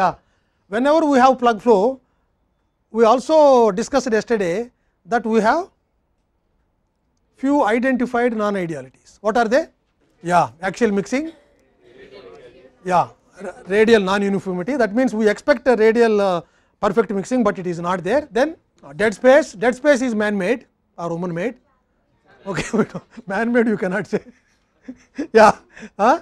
Yeah. Whenever we have plug flow, we also discussed yesterday that we have few identified non idealities. What are they? Yeah, axial mixing, yeah, radial non uniformity. That means, we expect a radial uh, perfect mixing, but it is not there. Then uh, dead space, dead space is man made or woman made. Okay, man made you cannot say. yeah, huh?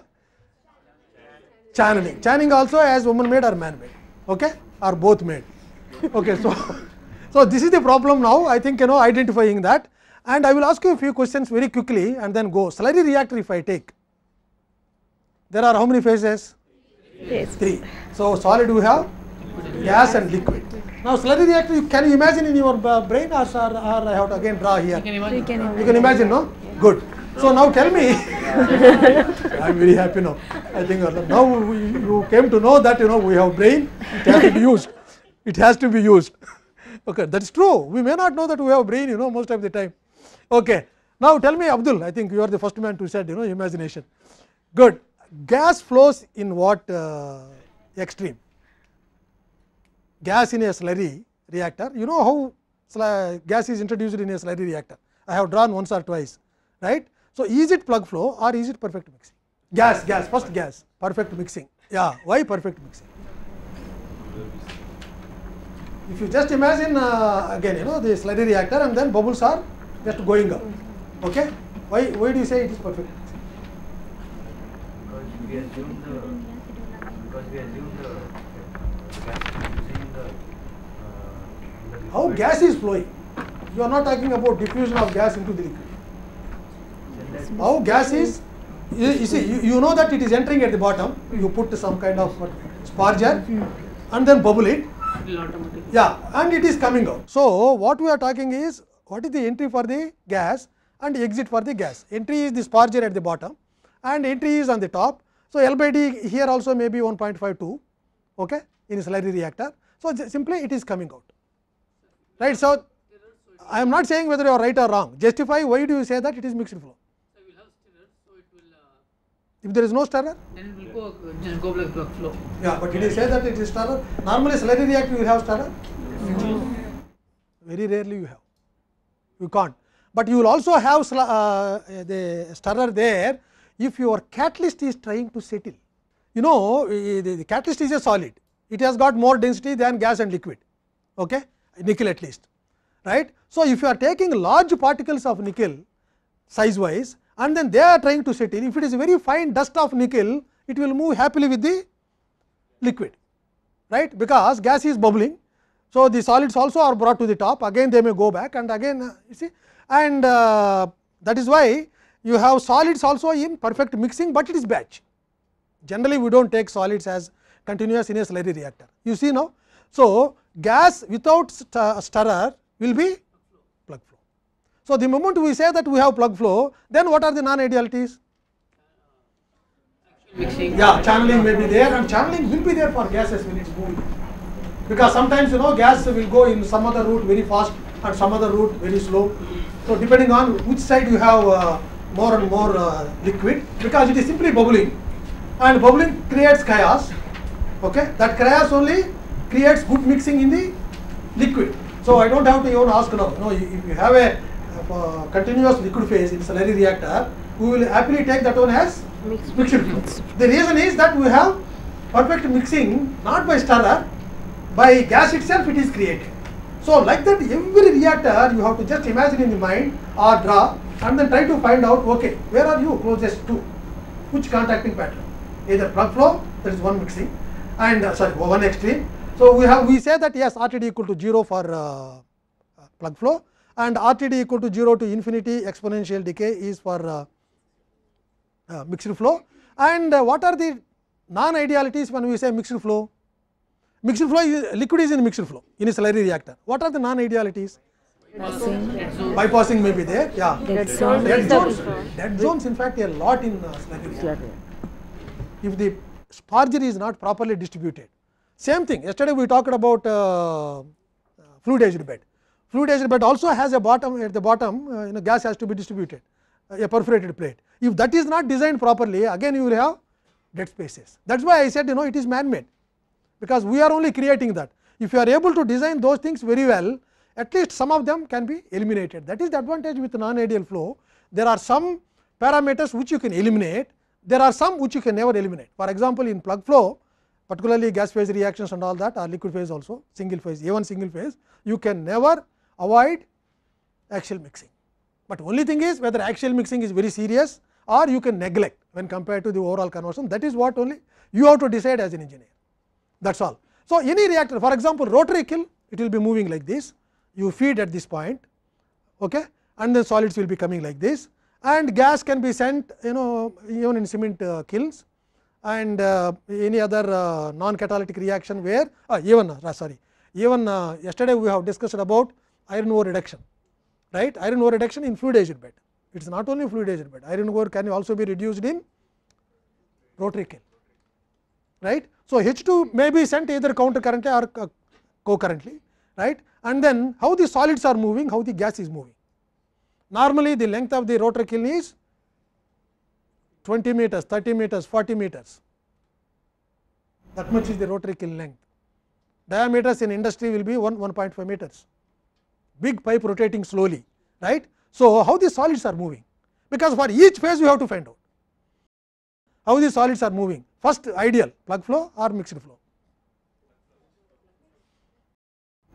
channeling. Channeling also as woman made or man made, okay, or both made. Okay, so so this is the problem now. I think you know identifying that, and I will ask you a few questions very quickly and then go. Slurry reactor, if I take, there are how many phases? Yes. Three. So solid we have gas and liquid. Now slurry reactor, you, can you imagine in your uh, brain or, or I have to again draw here? You can imagine. You can imagine, no? Good. So now tell me, I'm very happy now. I think uh, now we, you came to know that you know we have brain, it has to be used. It has to be used. Okay, that is true. We may not know that we have brain, you know, most of the time. Okay. Now tell me, Abdul, I think you are the first man to said you know imagination. Good. Gas flows in what uh, extreme? Gas in a slurry reactor. You know how gas is introduced in a slurry reactor. I have drawn once or twice, right? So, is it plug flow or is it perfect mixing? Gas, gas, first gas, perfect mixing. Yeah, why perfect mixing? If you just imagine uh, again, you know, the slurry reactor and then bubbles are just going up. Okay? Why, why do you say it is perfect? Because we assume the, because we assume the, gas uh, How gas is flowing? You are not talking about diffusion of gas into the liquid. How gas is, you, you see, you, you, know that it is entering at the bottom. You put some kind of sparger and then bubble it. Yeah, and it is coming out. So, what we are talking is, what is the entry for the gas and exit for the gas. Entry is the sparger at the bottom and entry is on the top. So, L by D here also may be 1.52 okay, in slurry reactor. So, simply it is coming out. Right. So, I am not saying whether you are right or wrong. Justify why do you say that it is mixed flow. If there is no stirrer? Then it will go, just go like flow. Yeah, but did you say that it is stirrer? Normally slightly reactor you have stirrer? No. Very rarely you have, you can't. But you will also have uh, the stirrer there if your catalyst is trying to settle. You know the, the catalyst is a solid, it has got more density than gas and liquid, okay? nickel at least. right? So, if you are taking large particles of nickel size wise and then they are trying to set in. If it is very fine dust of nickel, it will move happily with the liquid, right, because gas is bubbling. So, the solids also are brought to the top, again they may go back and again you see and uh, that is why you have solids also in perfect mixing, but it is batch. Generally, we do not take solids as continuous in a slurry reactor. You see now. So, gas without stirrer will be So, the moment we say that we have plug flow, then what are the non idealities? Yeah, channeling may be there and channeling will be there for gases when it's moving. Because sometimes you know gas will go in some other route very fast and some other route very slow. So depending on which side you have uh, more and more uh, liquid because it is simply bubbling and bubbling creates chaos. Okay, that chaos only creates good mixing in the liquid. So I don't have to even ask now. No, if you have a continuous liquid phase in Saleri reactor, we will happily take that one as mixed, The reason is that we have perfect mixing not by stellar, by gas itself it is created. So like that every reactor you have to just imagine in the mind or draw and then try to find out okay where are you closest to which contacting pattern either plug flow that is one mixing and uh, sorry one extreme. So we have we say that yes RTD equal to 0 for uh, uh plug flow and D equal to 0 to infinity exponential decay is for uh, uh, mixed flow. And uh, what are the non idealities when we say mixed flow? Mixed flow is, liquid is in mixed flow in a slurry reactor. What are the non idealities? Bypassing. Bypassing may be there, yeah. Dead zones. Dead zones, dead zones in fact, a lot in uh, slurry reactor. If the spargery is not properly distributed, same thing. Yesterday we talked about uh, fluidized bed. fluidized but also has a bottom at the bottom uh, you know gas has to be distributed uh, a perforated plate. If that is not designed properly again you will have dead spaces. That is why I said you know it is man made because we are only creating that. If you are able to design those things very well at least some of them can be eliminated. That is the advantage with non ideal flow. There are some parameters which you can eliminate, there are some which you can never eliminate. For example, in plug flow particularly gas phase reactions and all that or liquid phase also single phase even single phase you can never avoid axial mixing. But only thing is whether axial mixing is very serious or you can neglect when compared to the overall conversion that is what only you have to decide as an engineer that is all. So, any reactor for example, rotary kiln it will be moving like this you feed at this point okay, and the solids will be coming like this and gas can be sent you know even in cement uh, kilns and uh, any other uh, non catalytic reaction where uh, even uh, sorry even uh, yesterday we have discussed about iron ore reduction, right? Iron ore reduction in fluidized bed. It is not only fluidized bed, iron ore can also be reduced in rotary kiln, right? So, H 2 may be sent either counter uh, currently or co-currently, right? And then how the solids are moving, how the gas is moving. Normally, the length of the rotary kiln is 20 meters, 30 meters, 40 meters. That much is the rotary kiln length. Diameters in industry will be 1, 1.5 meters. big pipe rotating slowly, right. So, how the solids are moving? Because for each phase we have to find out how the solids are moving. First ideal plug flow or mixed flow?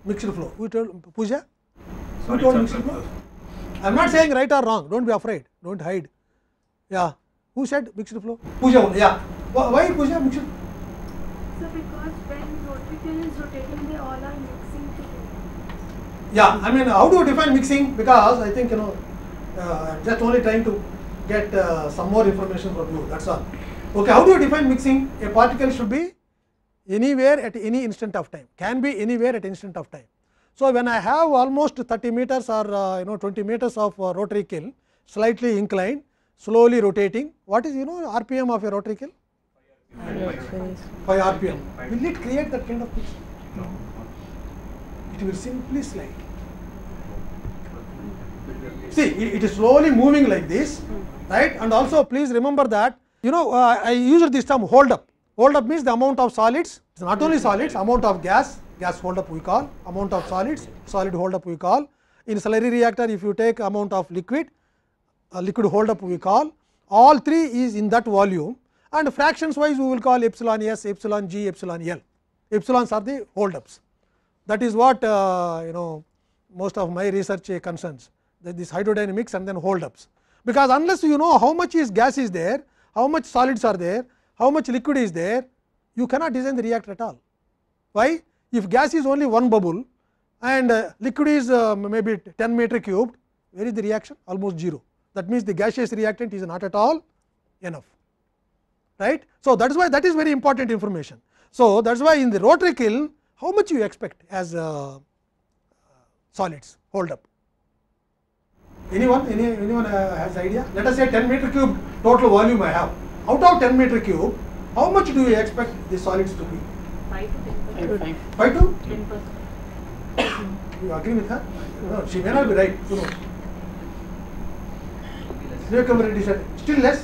Mixed flow. we told Pooja? Who told mixed flow? I am not saying right or wrong, do not be afraid, do not hide. Yeah. Who said mixed flow? Pooja. Yeah. Why Pooja mixed? So, because when rotator is rotating, they all are mixed. Yeah, I mean, how do you define mixing? Because I think, you know, uh, I'm just only trying to get uh, some more information from you, that's all. Okay, how do you define mixing? A particle should be anywhere at any instant of time, can be anywhere at instant of time. So, when I have almost 30 meters or uh, you know 20 meters of uh, rotary kiln, slightly inclined, slowly rotating, what is you know RPM of a rotary kiln? 5 RPM. 5 RPM. Will it create that kind of picture? No. It will simply slide. See, it is slowly moving like this, right? And also please remember that, you know, uh, I used this term hold up. Hold up means the amount of solids, it's not only solids, amount of gas, gas hold up we call, amount of solids, solid hold up we call. In slurry reactor, if you take amount of liquid, uh, liquid hold up we call, all three is in that volume and fractions wise we will call epsilon s, epsilon g, epsilon l. Epsilons are the hold ups. That is what uh, you know most of my research concerns. this hydrodynamics and then hold ups. Because unless you know how much is gas is there, how much solids are there, how much liquid is there, you cannot design the reactor at all. Why? If gas is only one bubble and uh, liquid is uh, maybe 10 meter cubed, where is the reaction? Almost zero. That means, the gaseous reactant is not at all enough. right? So, that is why that is very important information. So, that is why in the rotary kiln, how much you expect as uh, uh solids hold up. Anyone? Any, anyone uh, has idea? Let us say 10 meter cube total volume I have. Out of 10 meter cube, how much do you expect the solids to be? 5 to 10 percent. 5 to? 10 percent. you agree with her? No, she may not be right. You know. Still less?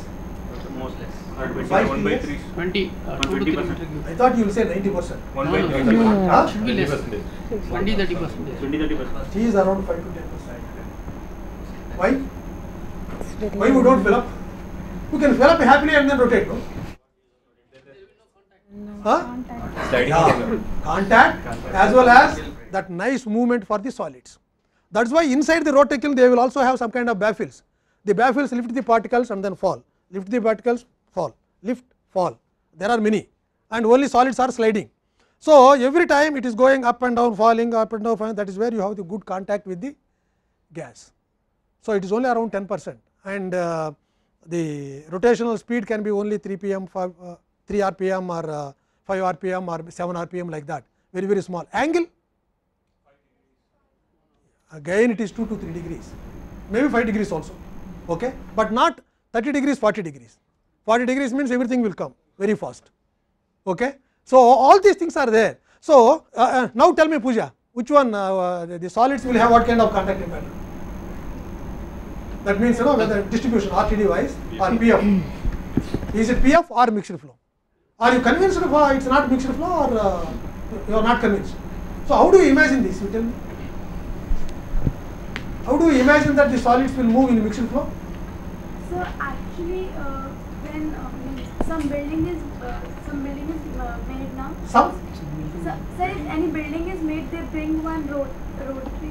Most less. 1 by 3. 20. Uh, 20 percent. I thought you will say 90 percent. 1 no, by 3. Huh? 20 30 percent. 20 30 percent. She is around 5 to 10 percent. Why? Why you don't fill up? You can fill up happily and then rotate, no? huh? Contact. contact as well as that nice movement for the solids. That is why inside the roticle they will also have some kind of baffles. The baffles lift the particles and then fall, lift the particles, fall, lift, fall. There are many and only solids are sliding. So, every time it is going up and down, falling up and down, falling, that is where you have the good contact with the gas. So, it is only around 10 percent and uh, the rotational speed can be only 3 pm 5 uh, 3 rpm or uh, 5 rpm or 7 rpm like that very very small angle again it is 2 to 3 degrees maybe 5 degrees also okay but not 30 degrees 40 degrees 40 degrees means everything will come very fast okay so all these things are there so uh, uh now tell me puja which one uh, uh, the solids will have what kind of conducting that means you know whether distribution RTD wise or PF. Is it PF or mixed flow? Are you convinced of uh, it's not mixed flow or uh, you are not convinced? So how do you imagine this? You tell me. How do you imagine that the solids will move in mixed flow? So actually, uh, when uh, some building is uh, some building is uh, made now. Some. So, so if any building is made, they bring one road road tree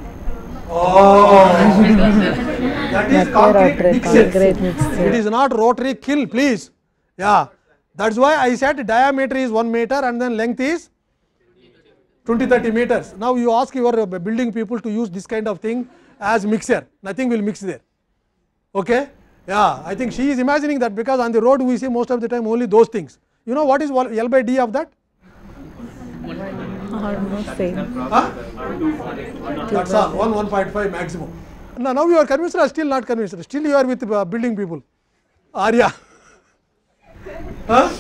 Oh, that is concrete, It is not rotary kiln, please. Yeah, that is why I said diameter is 1 meter and then length is 20 30 meters. Now, you ask your building people to use this kind of thing as mixer, nothing will mix there. Okay? Yeah, I think she is imagining that because on the road we see most of the time only those things. You know what is L by D of that? That's all, 1, 1.5 maximum. Now, now you are convinced or still not convinced? Still you are with uh, building people. Arya. huh?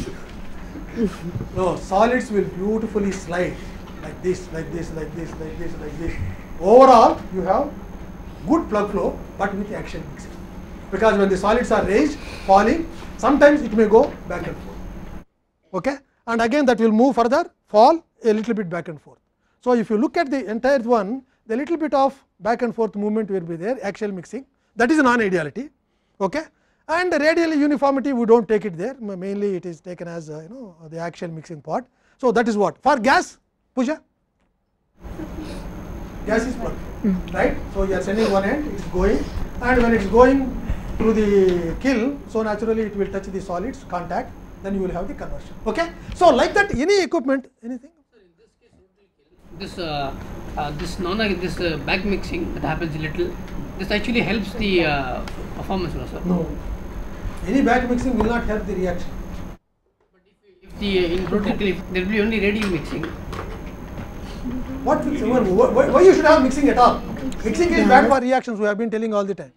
no, solids will beautifully slide like this, like this, like this, like this, like this. Overall, you have good plug flow, but with action mixing. Because when the solids are raised, falling, sometimes it may go back and forth. Okay? And again, that will move further, fall, a little bit back and forth. So, if you look at the entire one, the little bit of back and forth movement will be there, axial mixing that is non ideality. Okay? And radial uniformity, we do not take it there, mainly it is taken as uh, you know the axial mixing part. So, that is what for gas, Pooja. Gas is plugged, right? So, you are sending one end, it is going, and when it is going through the kiln, so naturally it will touch the solids contact, then you will have the conversion. Okay? So, like that, any equipment, anything? this uh, uh, this non this uh, back mixing that happens a little this actually helps the uh, performance also no any back mixing will not help the reaction but if, if the uh, in protein cliff there will be only radial mixing what why, why you should have mixing at all mixing is bad for reactions we have been telling all the time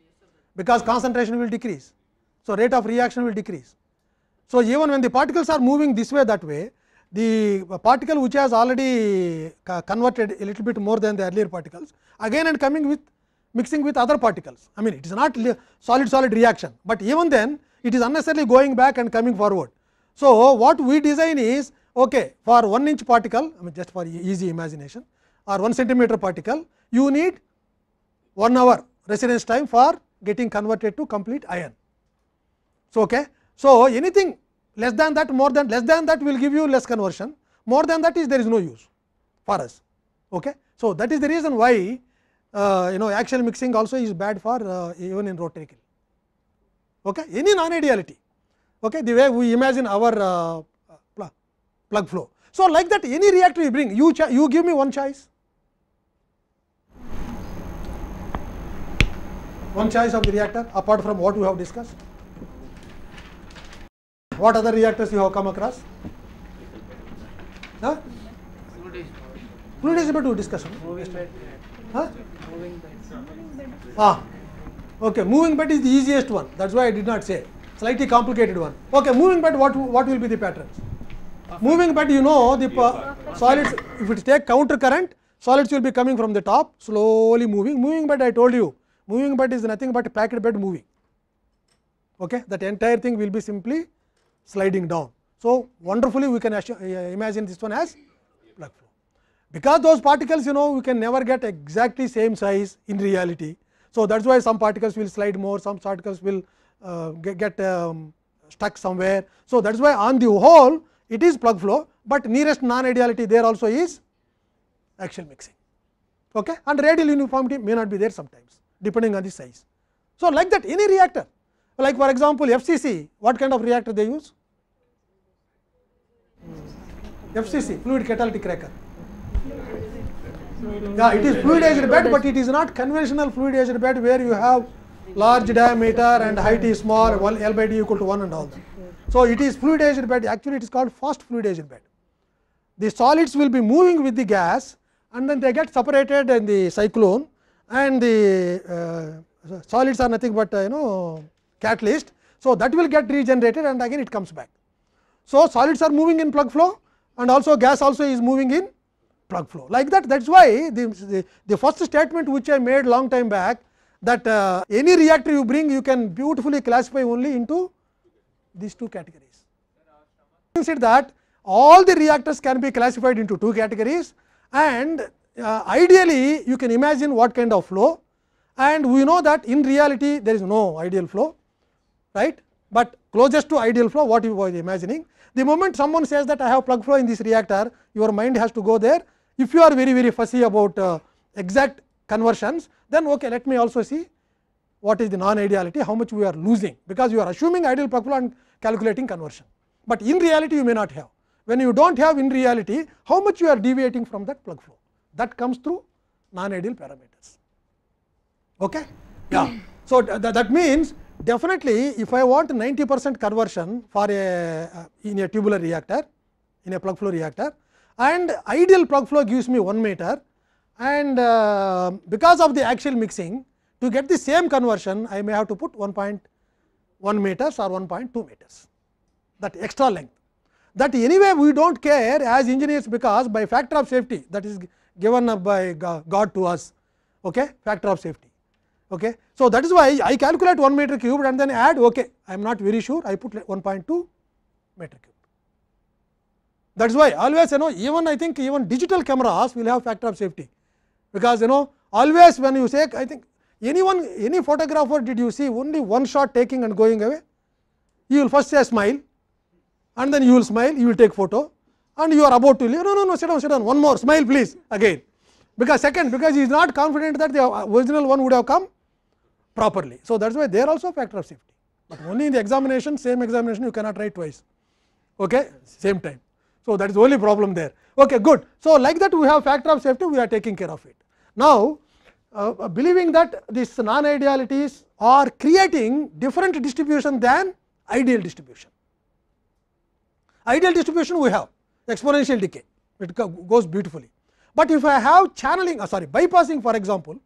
because concentration will decrease so rate of reaction will decrease so even when the particles are moving this way that way the particle which has already uh, converted a little bit more than the earlier particles again and coming with mixing with other particles. I mean it is not solid solid reaction, but even then it is unnecessarily going back and coming forward. So, what we design is okay, for 1 inch particle I mean just for easy imagination or 1 centimeter particle you need 1 hour residence time for getting converted to complete iron. So, okay. so anything less than that more than less than that will give you less conversion more than that is there is no use for us. Okay. So, that is the reason why uh, you know axial mixing also is bad for uh, even in rotary Okay. Any non ideality okay, the way we imagine our uh, plug flow. So, like that any reactor you bring you you give me one choice one choice of the reactor apart from what we have discussed. What other reactors you have come across? Huh? bed. to discussion. Moving bed. Huh? Moving bed. Ah, okay. Moving bed is the easiest one. That's why I did not say. Slightly complicated one. Okay, moving bed. What what will be the patterns? Moving bed. You know the solids. If it take counter current, solids will be coming from the top, slowly moving. Moving bed. I told you. Moving bed is nothing but packed bed moving. Okay, that entire thing will be simply sliding down. So, wonderfully we can uh, imagine this one as plug flow. Because those particles you know we can never get exactly same size in reality. So, that is why some particles will slide more, some particles will uh, get, get um, stuck somewhere. So, that is why on the whole it is plug flow, but nearest non ideality there also is axial mixing okay? and radial uniformity may not be there sometimes depending on the size. So, like that any reactor like for example, FCC, what kind of reactor they use? FCC, fluid catalytic cracker. Yeah, it is fluidized bed, but it is not conventional fluidized bed where you have large diameter and height is small, one L by D equal to 1 and all that. So, it is fluidized bed, actually it is called fast fluidized bed. The solids will be moving with the gas and then they get separated in the cyclone and the uh, solids are nothing but uh, you know catalyst. So, that will get regenerated and again it comes back. So, solids are moving in plug flow and also gas also is moving in plug flow like that. That is why the, the, the first statement which I made long time back that uh, any reactor you bring you can beautifully classify only into these two categories. Said that all the reactors can be classified into two categories and uh, ideally you can imagine what kind of flow and we know that in reality there is no ideal flow right. But closest to ideal flow what you were imagining. The moment someone says that I have plug flow in this reactor, your mind has to go there. If you are very very fussy about uh, exact conversions, then okay let me also see what is the non ideality, how much we are losing, because you are assuming ideal plug flow and calculating conversion. But in reality you may not have. When you do not have in reality, how much you are deviating from that plug flow that comes through non ideal parameters. Okay? Yeah. So, th that means, Definitely, if I want 90 percent conversion for a uh, in a tubular reactor, in a plug flow reactor and ideal plug flow gives me 1 meter and uh, because of the axial mixing to get the same conversion I may have to put 1.1 meters or 1.2 meters that extra length that anyway we do not care as engineers because by factor of safety that is given up by God to us okay, factor of safety. Okay. So, that is why I calculate 1 meter cube and then add okay. I am not very sure I put 1.2 meter cube That is why always you know even I think even digital cameras will have factor of safety, because you know always when you take I think anyone any photographer did you see only one shot taking and going away? You will first say smile and then you will smile you will take photo and you are about to leave no no no sit down sit down one more smile please again because second because he is not confident that the original one would have come properly. So, that is why they are also a factor of safety, but only in the examination same examination you cannot write twice okay, same time. So, that is the only problem there okay, good. So, like that we have factor of safety we are taking care of it. Now, uh, believing that this non idealities are creating different distribution than ideal distribution. Ideal distribution we have exponential decay it goes beautifully, but if I have channeling uh, sorry bypassing for example,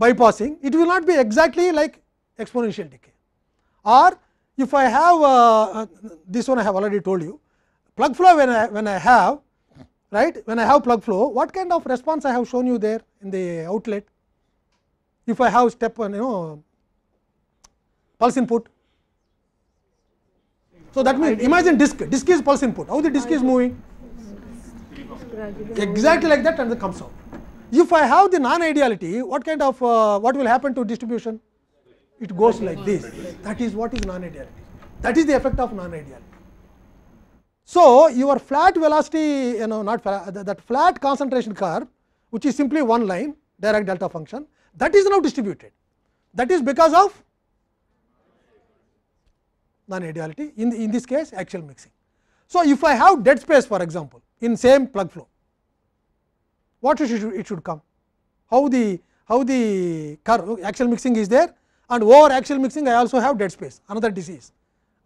bypassing, it will not be exactly like exponential decay. Or if I have uh, uh, this one I have already told you, plug flow when I, when I have right when I have plug flow, what kind of response I have shown you there in the outlet? If I have step one you know pulse input. So, that means imagine disk, disk is pulse input, how the disk is moving? Exactly like that and it comes out. If I have the non-ideality, what kind of uh, what will happen to distribution? It goes like this. That is what is non-ideality. That is the effect of non-ideality. So, your flat velocity, you know, not that flat concentration curve, which is simply one line direct delta function, that is now distributed. That is because of non-ideality in, in this case axial mixing. So, if I have dead space for example, in same plug flow, what should it should come? How the how the curve axial mixing is there and over axial mixing I also have dead space another disease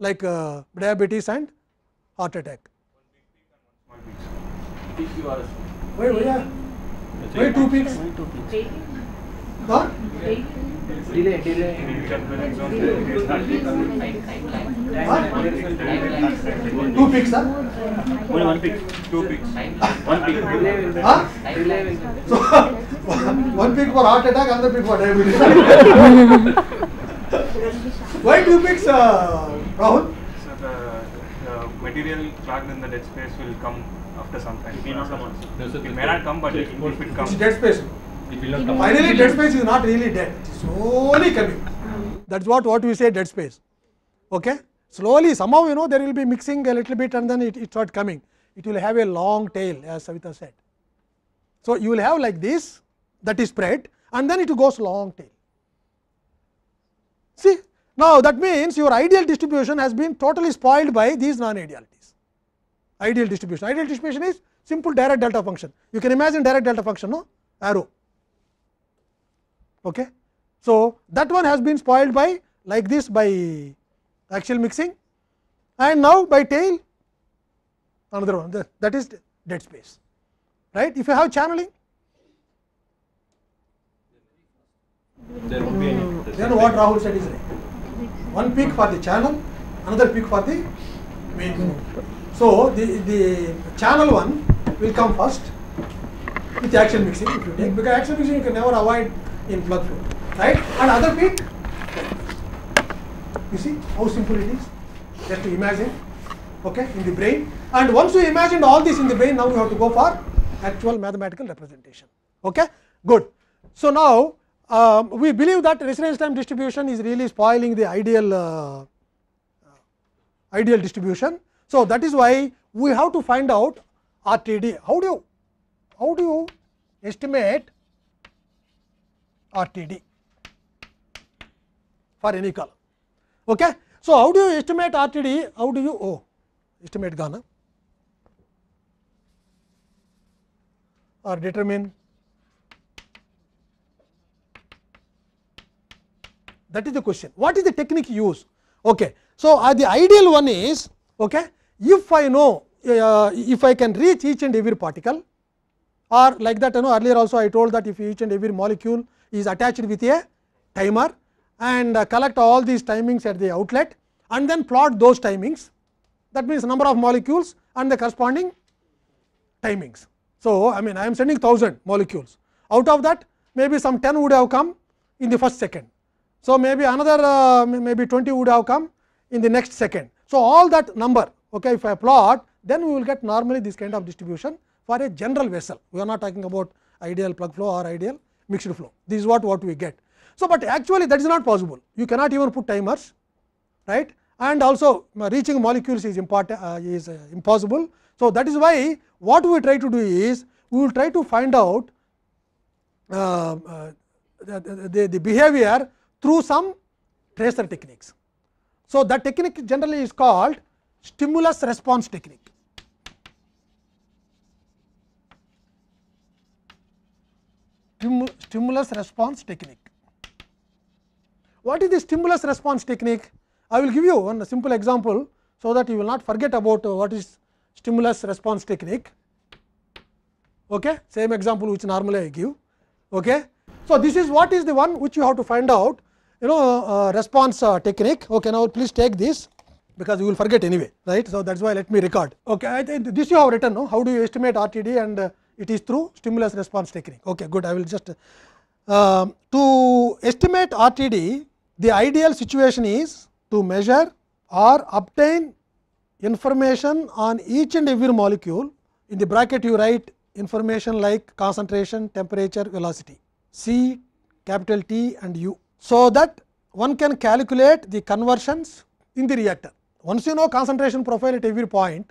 like uh, diabetes and heart attack. Why, why, why two peaks? Why two peaks? peaks. delay, delay. What? Two picks, sir? Only one pick. Two picks. One pick. Delay. Huh? Delay. So, one pick for heart attack, another pick for diabetes. Why two picks, uh, Rahul? So the uh, material clogged in the dead space will come after some time. It may not come also. It may not come, but it, if it comes. It's dead space. Finally, dead space is not really dead, it is slowly coming. That is what, what we say dead space. Okay? Slowly, somehow you know there will be mixing a little bit and then it, it start coming. It will have a long tail as Savita said. So, you will have like this that is spread and then it goes long tail. See, now that means your ideal distribution has been totally spoiled by these non idealities. Ideal distribution, ideal distribution is simple direct delta function. You can imagine direct delta function, no? Arrow. Okay. So, that one has been spoiled by like this by axial mixing and now by tail another one that, is dead space. Right? If you have channeling, there won't be any. Then what Rahul said is right. One peak for the channel, another peak for the main. So, the, the channel one will come first with action mixing if you take because action mixing you can never avoid in blood flow, right? And other peak, you see how simple it is, just to imagine, okay, in the brain. And once you imagined all this in the brain, now you have to go for actual mathematical representation, okay? Good. So now, um, we believe that residence time distribution is really spoiling the ideal uh, uh ideal distribution. So, that is why we have to find out RTD. How do you how do you estimate RTD for any column. Okay. So, how do you estimate RTD? How do you oh, estimate Ghana or determine that is the question. What is the technique used? Okay. So, uh, the ideal one is okay, if I know uh, if I can reach each and every particle or like that you know earlier also I told that if each and every molecule is attached with a timer and uh, collect all these timings at the outlet and then plot those timings. That means, number of molecules and the corresponding timings. So, I mean I am sending 1000 molecules out of that maybe some 10 would have come in the first second. So, maybe another uh, maybe 20 would have come in the next second. So, all that number okay, if I plot then we will get normally this kind of distribution for a general vessel. We are not talking about ideal plug flow or ideal mixed flow. This is what, what we get. So, but actually that is not possible. You cannot even put timers, right? And also reaching molecules is, important uh, is uh, impossible. So, that is why what we try to do is, we will try to find out uh, the, the, the behavior through some tracer techniques. So, that technique generally is called stimulus response technique. stimulus response technique. What is the stimulus response technique? I will give you one simple example, so that you will not forget about uh, what is stimulus response technique. Okay? Same example which normally I give. Okay? So, this is what is the one which you have to find out you know uh, uh response uh, technique. Okay, now please take this because you will forget anyway, right. So, that is why let me record. Okay, I think this you have written, no? how do you estimate RTD and uh, it is through stimulus response technique. Okay, good. I will just uh, to estimate RTD, the ideal situation is to measure or obtain information on each and every molecule. In the bracket, you write information like concentration, temperature, velocity, C, capital T, and U, so that one can calculate the conversions in the reactor. Once you know concentration profile at every point,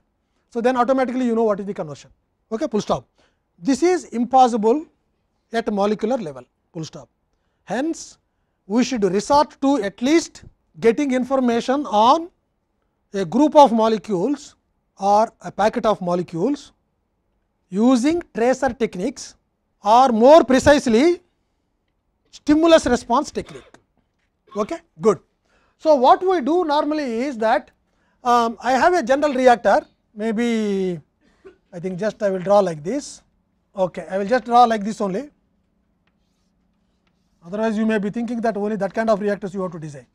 so then automatically you know what is the conversion. Okay, full stop. This is impossible at molecular level full stop. Hence, we should resort to at least getting information on a group of molecules or a packet of molecules using tracer techniques or more precisely stimulus response technique. Okay? Good. So, what we do normally is that um, I have a general reactor maybe I think just I will draw like this Okay, I will just draw like this only. Otherwise, you may be thinking that only that kind of reactors you have to design.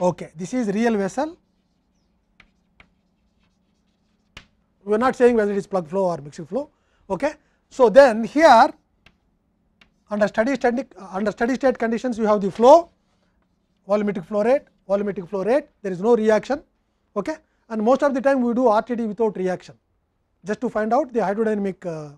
Okay, this is real vessel. We are not saying whether it is plug flow or mixing flow. Okay. So, then here under steady state under steady state conditions you have the flow volumetric flow rate volumetric flow rate there is no reaction okay and most of the time we do RTD without reaction just to find out the hydrodynamic uh,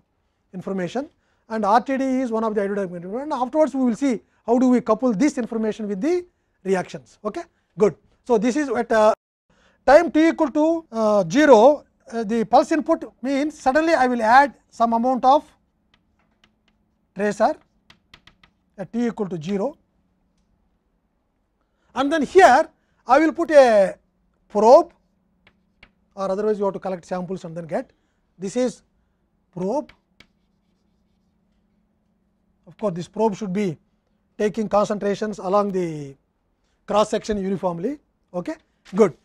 information and RTD is one of the hydrodynamic and afterwards we will see how do we couple this information with the reactions. Okay? Good. So, this is at uh, time t equal to uh, 0 uh, the pulse input means suddenly I will add some amount of tracer at t equal to 0 and then here I will put a probe or otherwise you have to collect samples and then get. This is probe. Of course, this probe should be taking concentrations along the cross section uniformly. Okay? Good.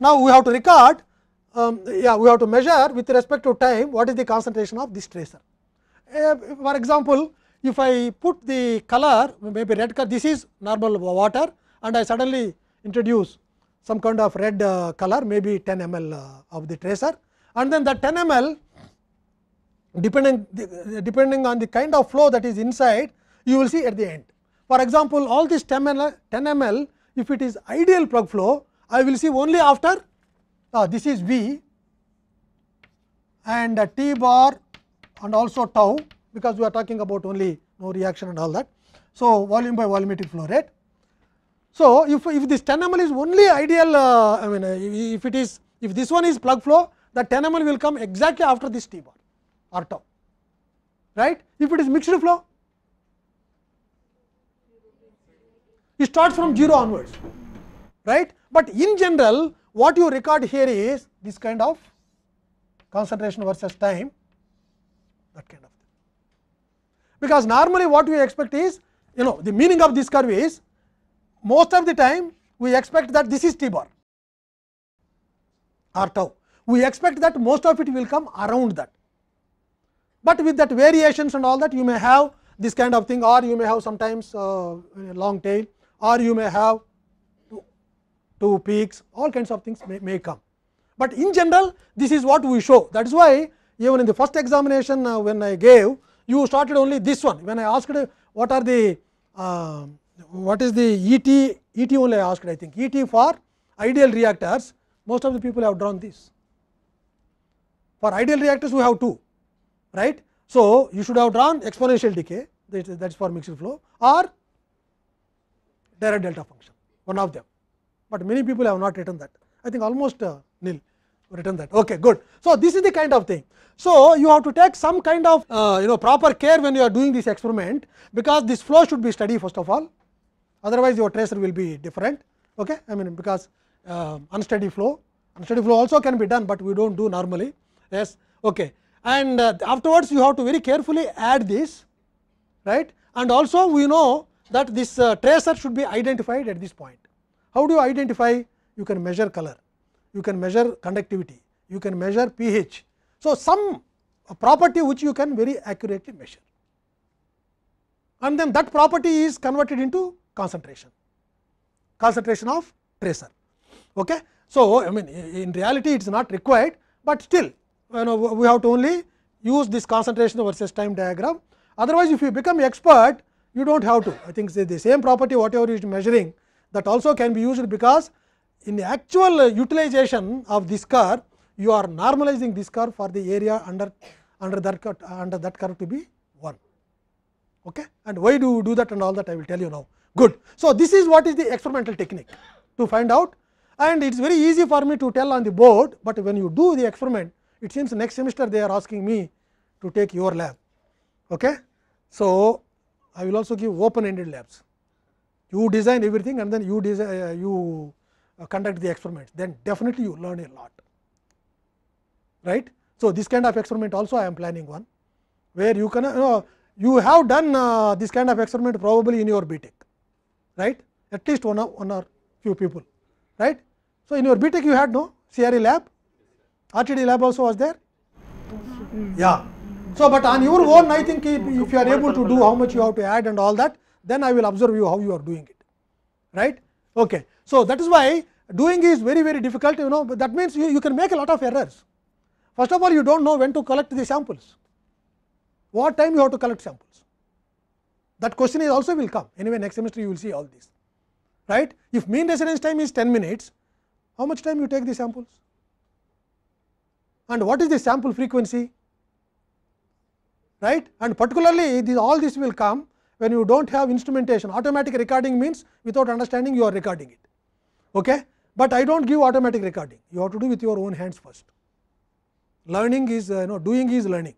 Now, we have to record, um, yeah, we have to measure with respect to time what is the concentration of this tracer. Uh, for example, if I put the color maybe red color, this is normal water and I suddenly introduce some kind of red uh, color maybe 10 ml uh, of the tracer and then that 10 ml depending the, depending on the kind of flow that is inside you will see at the end. For example, all this 10 ml, 10 ml if it is ideal plug flow I will see only after uh, this is V and T bar and also tau because we are talking about only no reaction and all that. So, volume by volumetric flow rate So, if, if this 10 ml is only ideal, uh, I mean, uh, if it is if this one is plug flow, that 10 ml will come exactly after this T bar or top, right. If it is mixed flow, it starts from 0 onwards, right. But in general, what you record here is this kind of concentration versus time, that kind of thing. Because normally what we expect is, you know, the meaning of this curve is most of the time we expect that this is t bar or tau. We expect that most of it will come around that, but with that variations and all that you may have this kind of thing or you may have sometimes uh, long tail or you may have two, two peaks all kinds of things may, may come. But in general this is what we show that is why even in the first examination uh, when I gave you started only this one when I asked uh, what are the uh, what is the ET, ET only I asked I think, ET for ideal reactors, most of the people have drawn this. For ideal reactors we have two, right. So, you should have drawn exponential decay that is, that is for mixed flow or are delta function, one of them, but many people have not written that. I think almost uh, nil written that. Okay, good. So, this is the kind of thing. So, you have to take some kind of uh, you know proper care when you are doing this experiment, because this flow should be steady first of all otherwise your tracer will be different. Okay? I mean because uh, unsteady flow, unsteady flow also can be done, but we dont do normally. Yes. Okay. And uh, afterwards you have to very carefully add this right and also we know that this uh, tracer should be identified at this point. How do you identify? You can measure color, you can measure conductivity, you can measure pH. So, some property which you can very accurately measure. and then that property is converted into concentration, concentration of tracer. Okay? So, I mean in reality it is not required, but still you know, we have to only use this concentration versus time diagram. Otherwise, if you become expert, you do not have to. I think the same property whatever you are measuring that also can be used because in the actual utilization of this curve, you are normalizing this curve for the area under under that under that curve to be okay? and why do you do that and all that I will tell you now. Good. So, this is what is the experimental technique to find out and it is very easy for me to tell on the board, but when you do the experiment it seems next semester they are asking me to take your lab. Okay? So, I will also give open ended labs. You design everything and then you design, uh, you uh, conduct the experiment. then definitely you learn a lot. right? So, this kind of experiment also I am planning one, where you can you know you have done uh, this kind of experiment probably in your BTech, right? At least one or, one or few people, right? So, in your BTech you had no CRE lab, RTD lab also was there, yeah. So, but on your own I think if, if you are able to do how much you have to add and all that, then I will observe you how you are doing it, right? Okay. So, that is why doing is very very difficult you know, but that means you, you can make a lot of errors. First of all, you do not know when to collect the samples, what time you have to collect samples. That question is also will come anyway next semester you will see all these right. If mean residence time is 10 minutes, how much time you take the samples and what is the sample frequency right and particularly all this will come when you do not have instrumentation automatic recording means without understanding you are recording it. Okay? But I do not give automatic recording you have to do with your own hands first learning is uh, know, doing is learning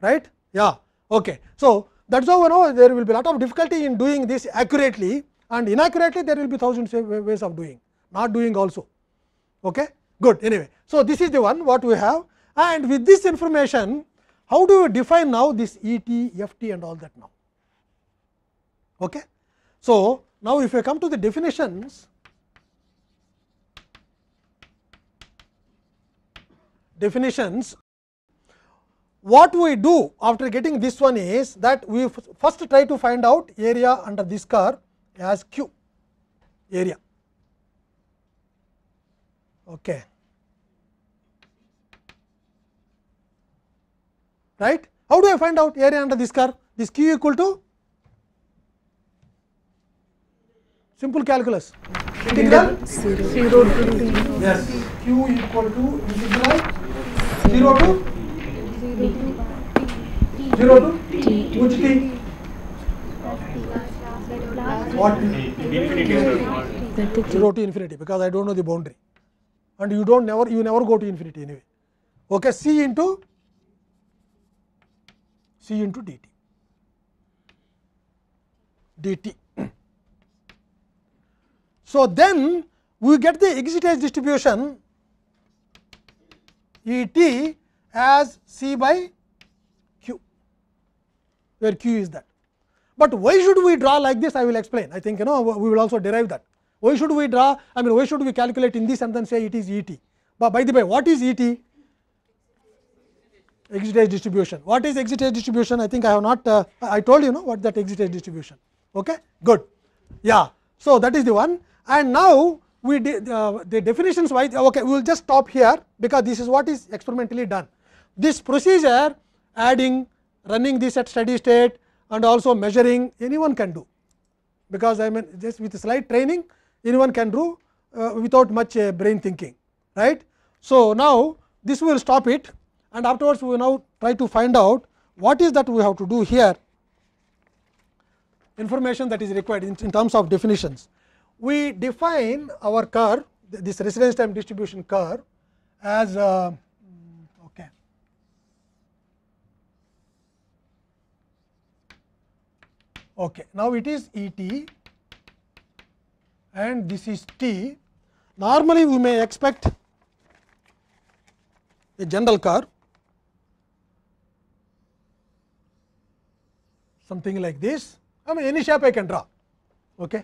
right yeah okay so that is how you know there will be a lot of difficulty in doing this accurately and inaccurately there will be thousands of ways of doing not doing also okay good anyway so this is the one what we have and with this information how do we define now this et, FT, and all that now okay so now if we come to the definitions definitions what we do after getting this one is that we first try to find out area under this curve as q area. Okay. Right? How do I find out area under this curve? This q equal to simple calculus. Integral 0 to yes. q equal to integral 0 to zero to उजती zero to infinity because I don't know the boundary and you don't never you never go to infinity anyway. Okay, c into c into dt dt. So, then we get the exit distribution E t as C by Q, where Q is that. But why should we draw like this? I will explain. I think you know we will also derive that. Why should we draw? I mean, why should we calculate in this and then say it is E t? But by the way, what is E t? Exit distribution. What is exit distribution? I think I have not. Uh, I told you know what that exit distribution. Okay, good. Yeah. So that is the one. And now we de, uh, the definitions Why? Okay, we will just stop here because this is what is experimentally done this procedure adding running this at steady state and also measuring anyone can do, because I mean just with slight training anyone can do uh, without much uh, brain thinking. right? So, now this will stop it and afterwards we will now try to find out what is that we have to do here information that is required in, in terms of definitions. We define our curve this residence time distribution curve as uh, Okay. Now, it is E t and this is t. Normally, we may expect a general car something like this. I mean any shape I can draw, okay.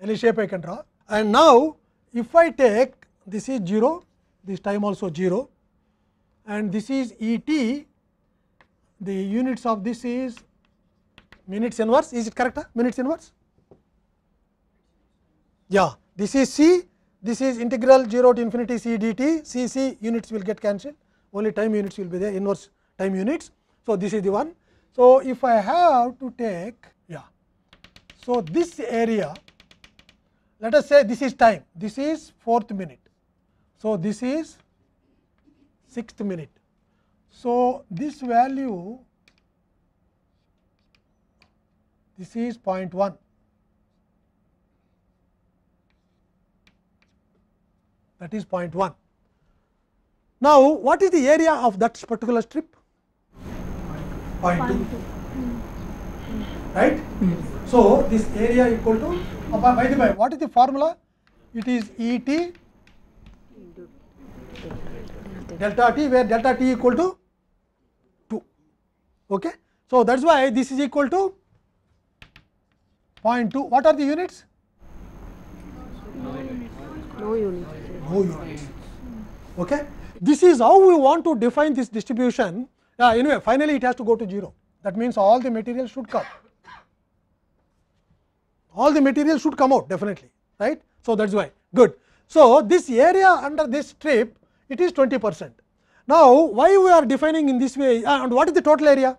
any shape I can draw. And now, if I take this is 0, this time also 0 and this is E t, the units of this is minutes inverse is it correct minutes inverse yeah this is c this is integral 0 to infinity c dt c c units will get cancelled only time units will be there inverse time units. So, this is the one. So, if I have to take yeah. So, this area let us say this is time this is fourth minute. So, this is sixth minute. So, this value this is point 1. that is point 1. Now, what is the area of that particular strip? Point 2. Right? So, this area equal to, uh, by, by the way, what is the formula? It is E t delta t where delta t equal to 2. Okay? So, that is why this is equal to Point two. What are the units? No units. No units. No units. Okay. This is how we want to define this distribution. Uh, anyway, finally, it has to go to 0. That means, all the material should come. All the material should come out definitely, right. So, that is why good. So, this area under this strip it is 20 percent. Now, why we are defining in this way and what is the total area?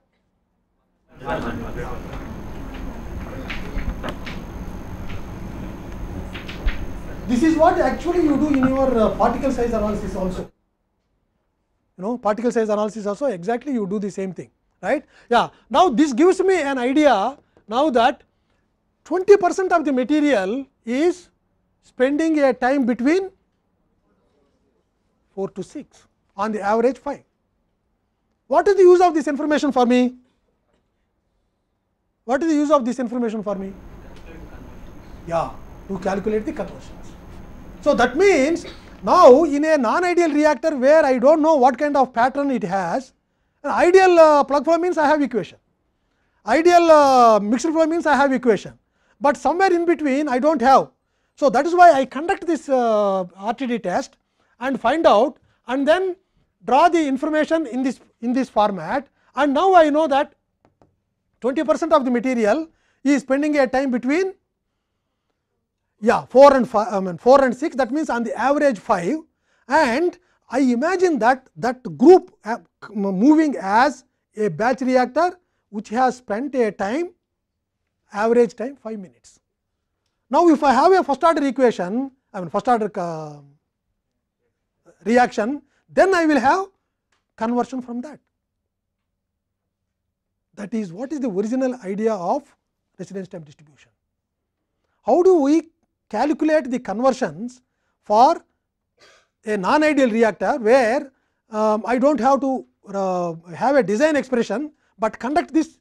This is what actually you do in your uh, particle size analysis also. You know particle size analysis also exactly you do the same thing right. Yeah. Now, this gives me an idea now that 20 percent of the material is spending a time between 4 to 6 on the average 5. What is the use of this information for me? What is the use of this information for me? Yeah, to calculate the conversions. So, that means now in a non-ideal reactor where I do not know what kind of pattern it has, an ideal uh, plug flow means I have equation, ideal uh, mixed flow means I have equation, but somewhere in between I do not have. So, that is why I conduct this uh, RTD test and find out and then draw the information in this in this format and now I know that 20 percent of the material is spending a time between yeah 4 and 5 I mean 4 and 6 that means on the average 5 and I imagine that that group uh, moving as a batch reactor which has spent a time average time 5 minutes. Now, if I have a first order equation I mean first order uh, reaction then I will have conversion from that that is what is the original idea of residence time distribution. How do we calculate the conversions for a non ideal reactor where um, I do not have to uh, have a design expression, but conduct this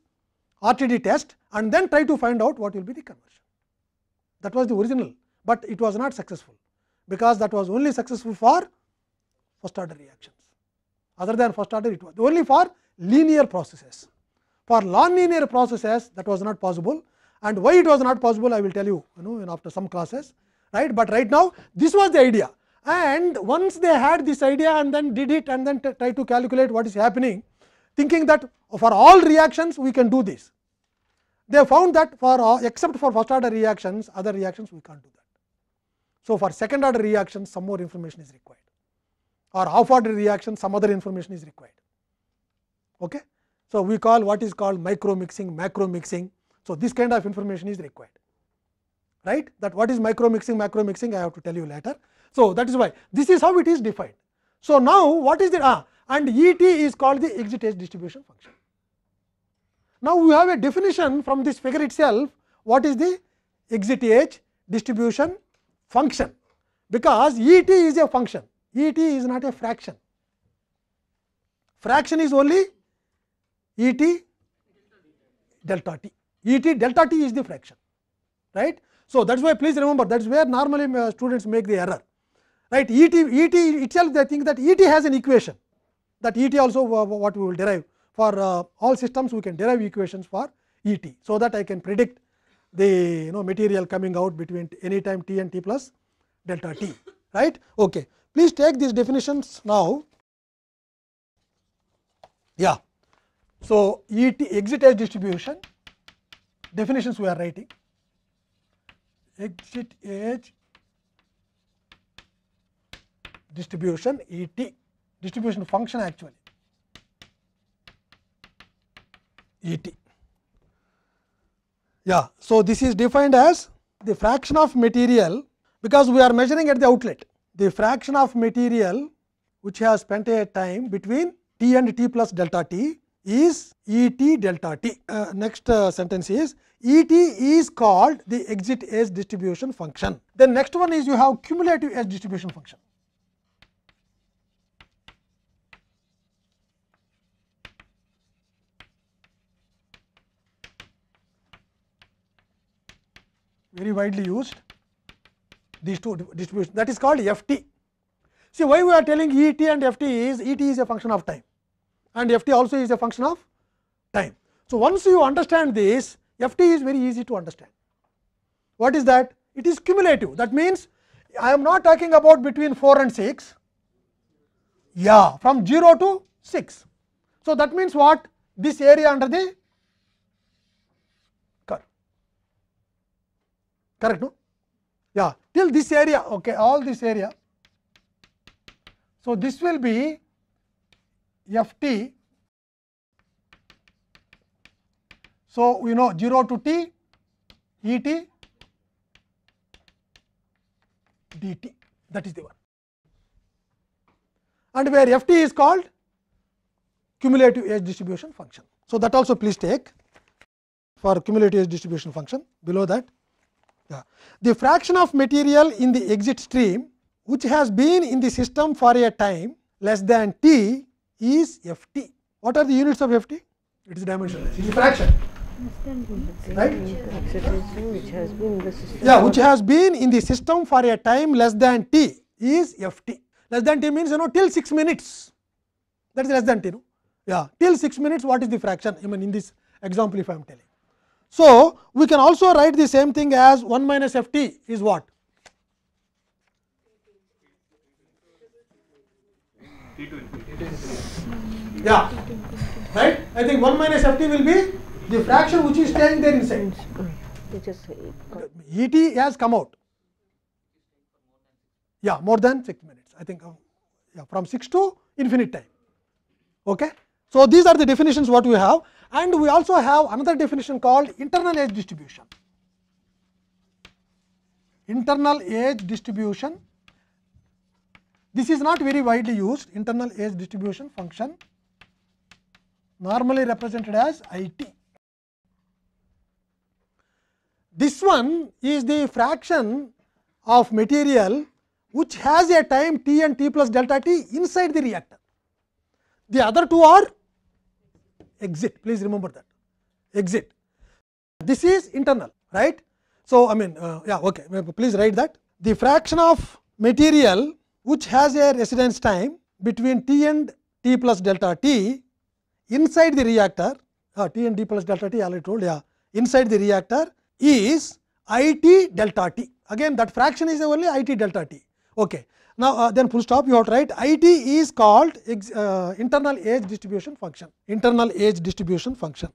RTD test and then try to find out what will be the conversion. That was the original, but it was not successful, because that was only successful for first order reactions. Other than first order, it was only for linear processes. For nonlinear processes that was not possible and why it was not possible I will tell you, you know after some classes right. But right now this was the idea and once they had this idea and then did it and then try to calculate what is happening thinking that for all reactions we can do this. They found that for uh, except for first order reactions other reactions we can't do that. So, for second order reactions some more information is required or half order reaction some other information is required. Okay? So, we call what is called micro mixing, macro mixing. So, this kind of information is required right that what is micro mixing, macro mixing I have to tell you later. So, that is why this is how it is defined. So, now what is the ah, and E t is called the exit edge distribution function. Now, we have a definition from this figure itself what is the exit edge distribution function because E t is a function, E t is not a fraction. Fraction is only E t delta t, E t delta t is the fraction right. So, that is why please remember that is where normally students make the error right E t, E t itself they think that E t has an equation that E t also what we will derive for all systems we can derive equations for E t. So, that I can predict the you know material coming out between any time t and t plus delta t right. Okay. Please take these definitions now. Yeah. So, ET exit edge distribution definitions we are writing exit edge distribution ET distribution function actually ET. Yeah, so this is defined as the fraction of material because we are measuring at the outlet the fraction of material which has spent a time between t and t plus delta t is E t delta t. Uh, next uh, sentence is E t is called the exit edge distribution function. Then next one is you have cumulative edge distribution function. very widely used these two distribution that is called FT. See why we are telling ET and FT is ET is a function of time and f t also is a function of time. So, once you understand this f t is very easy to understand. What is that? It is cumulative that means, I am not talking about between 4 and 6 yeah from 0 to 6. So, that means what this area under the curve correct no yeah till this area okay all this area. So, this will be f t. So, we know 0 to t e t d t that is the one and where f t is called cumulative edge distribution function. So, that also please take for cumulative edge distribution function below that. Yeah. The fraction of material in the exit stream which has been in the system for a time less than t is f t. What are the units of f t? It is dimensionless, it is fraction. Right? yeah, which has been in the system for a time less than t is f t. Less than t means you know till 6 minutes. That is less than t. No? Yeah, till 6 minutes, what is the fraction? I mean, in this example, if I am telling. So, we can also write the same thing as 1 minus f t is what? t 2 Yeah. Right? I think 1 minus ft will be the fraction which is staying there inside. ET has come out. Yeah, more than 6 minutes. I think uh, yeah, from 6 to infinite time. Okay? So, these are the definitions what we have and we also have another definition called internal age distribution. Internal age distribution, this is not very widely used internal age distribution function normally represented as I t. This one is the fraction of material which has a time t and t plus delta t inside the reactor. The other two are exit, please remember that exit. This is internal, right. So, I mean, uh, yeah, okay, please write that. The fraction of material which has a residence time between t and t plus delta t inside the reactor uh, T and D plus delta T I already told yeah inside the reactor is I T delta T again that fraction is only I T delta T. Okay. Now, uh, then full stop you have to write I T is called ex, uh, internal age distribution function internal age distribution function.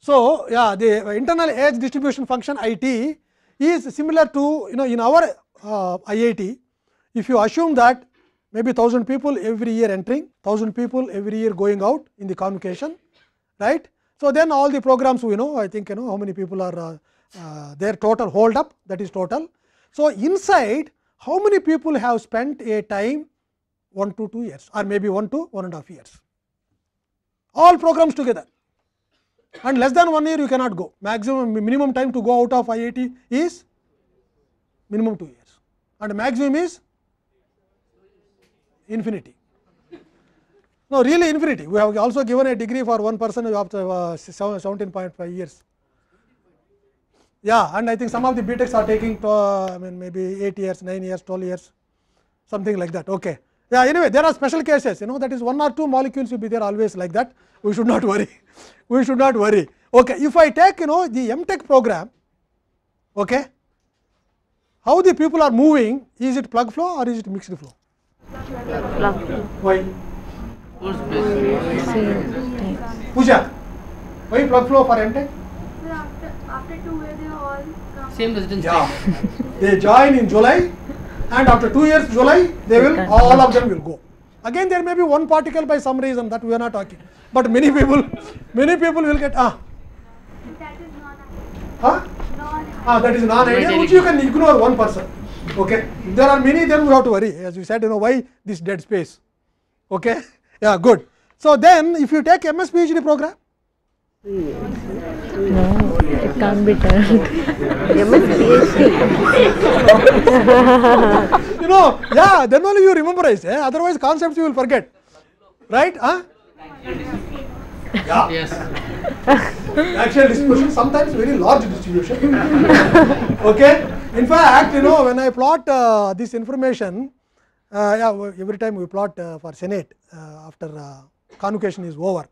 So, yeah the uh, internal age distribution function I T is similar to you know in our uh, IIT if you assume that maybe 1000 people every year entering, 1000 people every year going out in the convocation, right. So, then all the programs we know, I think you know how many people are uh, uh, their total hold up that is total. So, inside how many people have spent a time 1 to 2 years or maybe 1 to 1 and a half years, all programs together and less than 1 year you cannot go, maximum minimum time to go out of IIT is minimum 2 years and maximum is infinity. No, really infinity. We have also given a degree for one person after uh, 17.5 years. Yeah, and I think some of the BTECs are taking, to, uh, I mean, maybe 8 years, 9 years, 12 years, something like that. Okay. Yeah, anyway, there are special cases, you know, that is one or two molecules will be there always like that. We should not worry. we should not worry. Okay, if I take, you know, the MTech program, okay, how the people are moving, is it plug flow or is it mixed flow? Why? Who's best? Pooja, why plug flow for MTech? After, after two years, they all come. Same residence. Yeah. they join in July, and after two years, July, they will all of them will go. Again, there may be one particle by some reason that we are not talking, but many people, many people will get ah. That is non. Huh? Non. Ah, that is non-idea, which you can ignore one person. Okay. There are many, then we have to worry as we said you know why this dead space. Okay. Yeah, good. So, then if you take MS PhD program, no, it can't be done. MS PhD. you know, yeah, then only you rememberize. eh? otherwise concepts you will forget. Right? Huh? Yeah. Yes. Actual distribution, sometimes very large distribution. okay. In fact, you know when I plot uh, this information, uh, yeah, every time we plot uh, for Senate uh, after uh, convocation is over.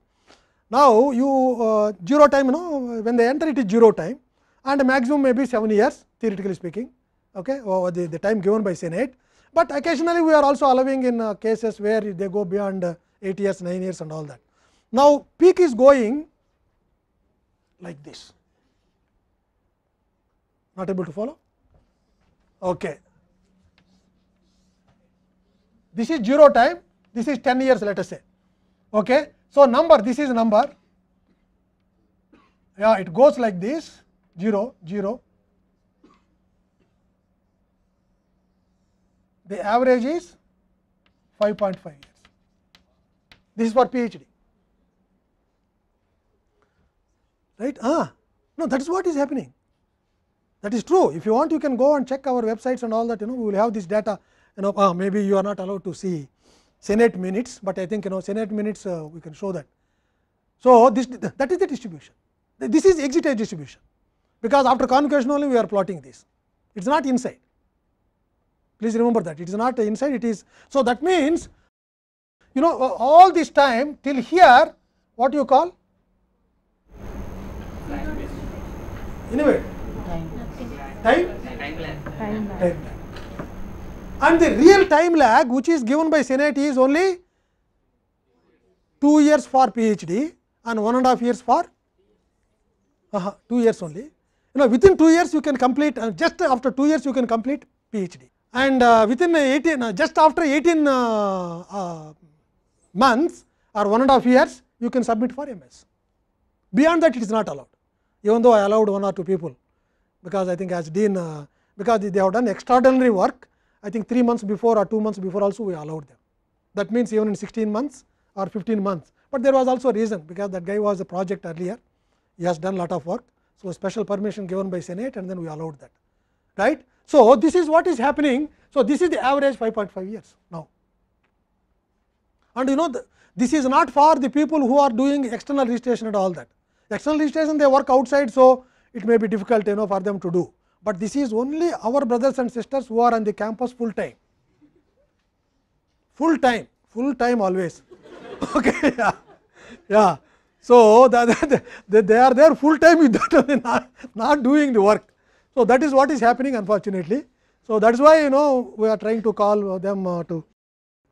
Now, you uh, zero time, you know when they enter it is zero time and maximum may be 7 years theoretically speaking, okay, or the, the time given by Senate. But occasionally we are also allowing in uh, cases where they go beyond uh, 8 years, 9 years and all that. Now, peak is going like this. Not able to follow? Okay. This is 0 time, this is 10 years let us say. Okay. So, number this is number, yeah it goes like this 0, 0. The average is 5.5 years. This is for PhD. right. Ah, no that is what is happening. That is true. If you want you can go and check our websites and all that you know we will have this data you know ah, maybe you are not allowed to see Senate minutes, but I think you know Senate minutes uh, we can show that. So, this that is the distribution. This is exit edge distribution, because after concation only we are plotting this. It is not inside. Please remember that it is not inside. It is so that means you know all this time till here what you call anyway time time time and the real time lag which is given by senate is only 2 years for phd and 1 and a half years for uh -huh, years only you know within 2 years you can complete uh, just after 2 years you can complete phd and uh, within 18 uh, just after 18 uh, uh, months or 1 and a half years you can submit for ms beyond that it is not allowed even though I allowed one or two people, because I think as dean, uh, because they have done extraordinary work, I think 3 months before or 2 months before also we allowed them. That means, even in 16 months or 15 months, but there was also a reason, because that guy was a project earlier, he has done lot of work. So, special permission given by Senate and then we allowed that. right? So, this is what is happening. So, this is the average 5.5 years now. And you know, the, this is not for the people who are doing external registration and all that. External registration they work outside, so it may be difficult you know for them to do. But this is only our brothers and sisters who are on the campus full time, full time, full time always. okay, yeah, yeah. So, the, the, they are there full time without not, not doing the work. So, that is what is happening unfortunately. So, that is why you know we are trying to call them uh, to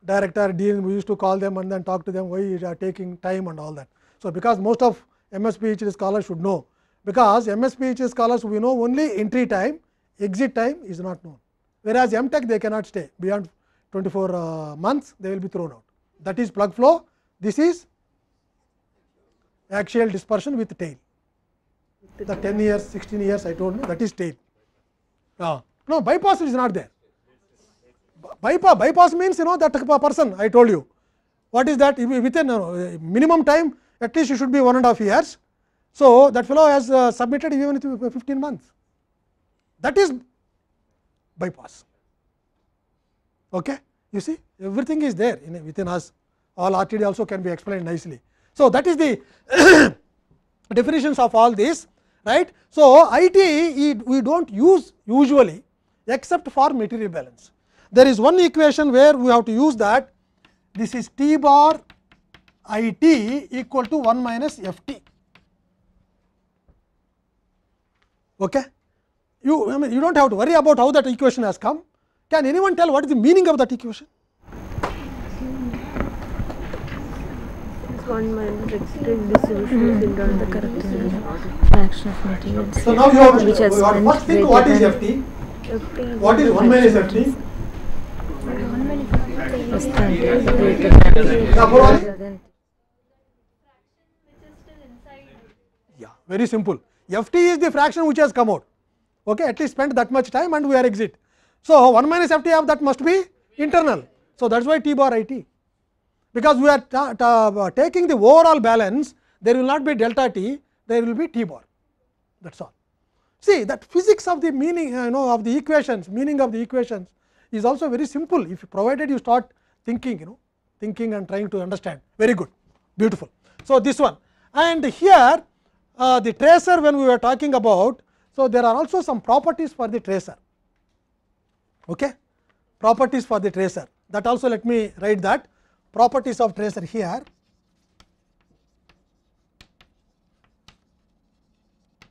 director dean, we used to call them and then talk to them why you are taking time and all that. So, because most of PhD scholars should know, because PhD scholars we know only entry time, exit time is not known, whereas m tech they cannot stay beyond 24 uh, months, they will be thrown out. That is plug flow, this is axial dispersion with tail. The 10 years, 16 years I told you that is tail. Uh, no, bypass is not there. Bypass, bypass means you know that person I told you. What is that? Within uh, minimum time at least it should be one and a half years. So, that fellow has uh, submitted even uh, 15 months that is bypass. Okay? You see everything is there in, within us all RTD also can be explained nicely. So, that is the definitions of all this right. So, IT we do not use usually except for material balance. There is one equation where we have to use that this is T bar I t equal to 1 minus ft Okay. You, I mean, you don't have to worry about how that equation has come. Can anyone tell what is the meaning of that equation? 1 minus extreme distribution is the correct fraction of So, now you have which think what is FT? FT what is 1 minus FT? very simple. Ft is the fraction which has come out. Okay, at least spent that much time and we are exit. So, 1 minus Ft of that must be internal. So, that is why T bar It. Because we are uh, taking the overall balance, there will not be delta T, there will be T bar. That is all. See that physics of the meaning uh, you know of the equations, meaning of the equations is also very simple if provided you start thinking you know thinking and trying to understand very good beautiful. So, this one and here uh, the tracer when we were talking about. So, there are also some properties for the tracer, okay? properties for the tracer that also let me write that properties of tracer here.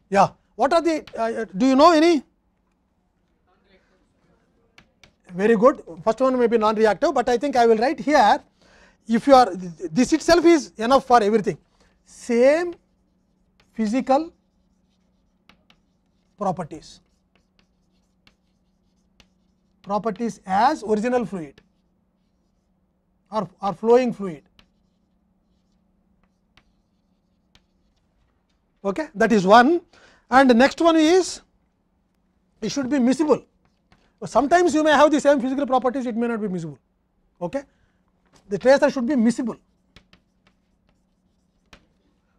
Yeah, what are the uh, uh do you know any? Very good. First one may be non reactive, but I think I will write here if you are this itself is enough for everything. Same physical properties properties as original fluid or, or flowing fluid. Okay, that is one. And the next one is it should be miscible. Sometimes you may have the same physical properties, it may not be miscible. Okay? The tracer should be miscible.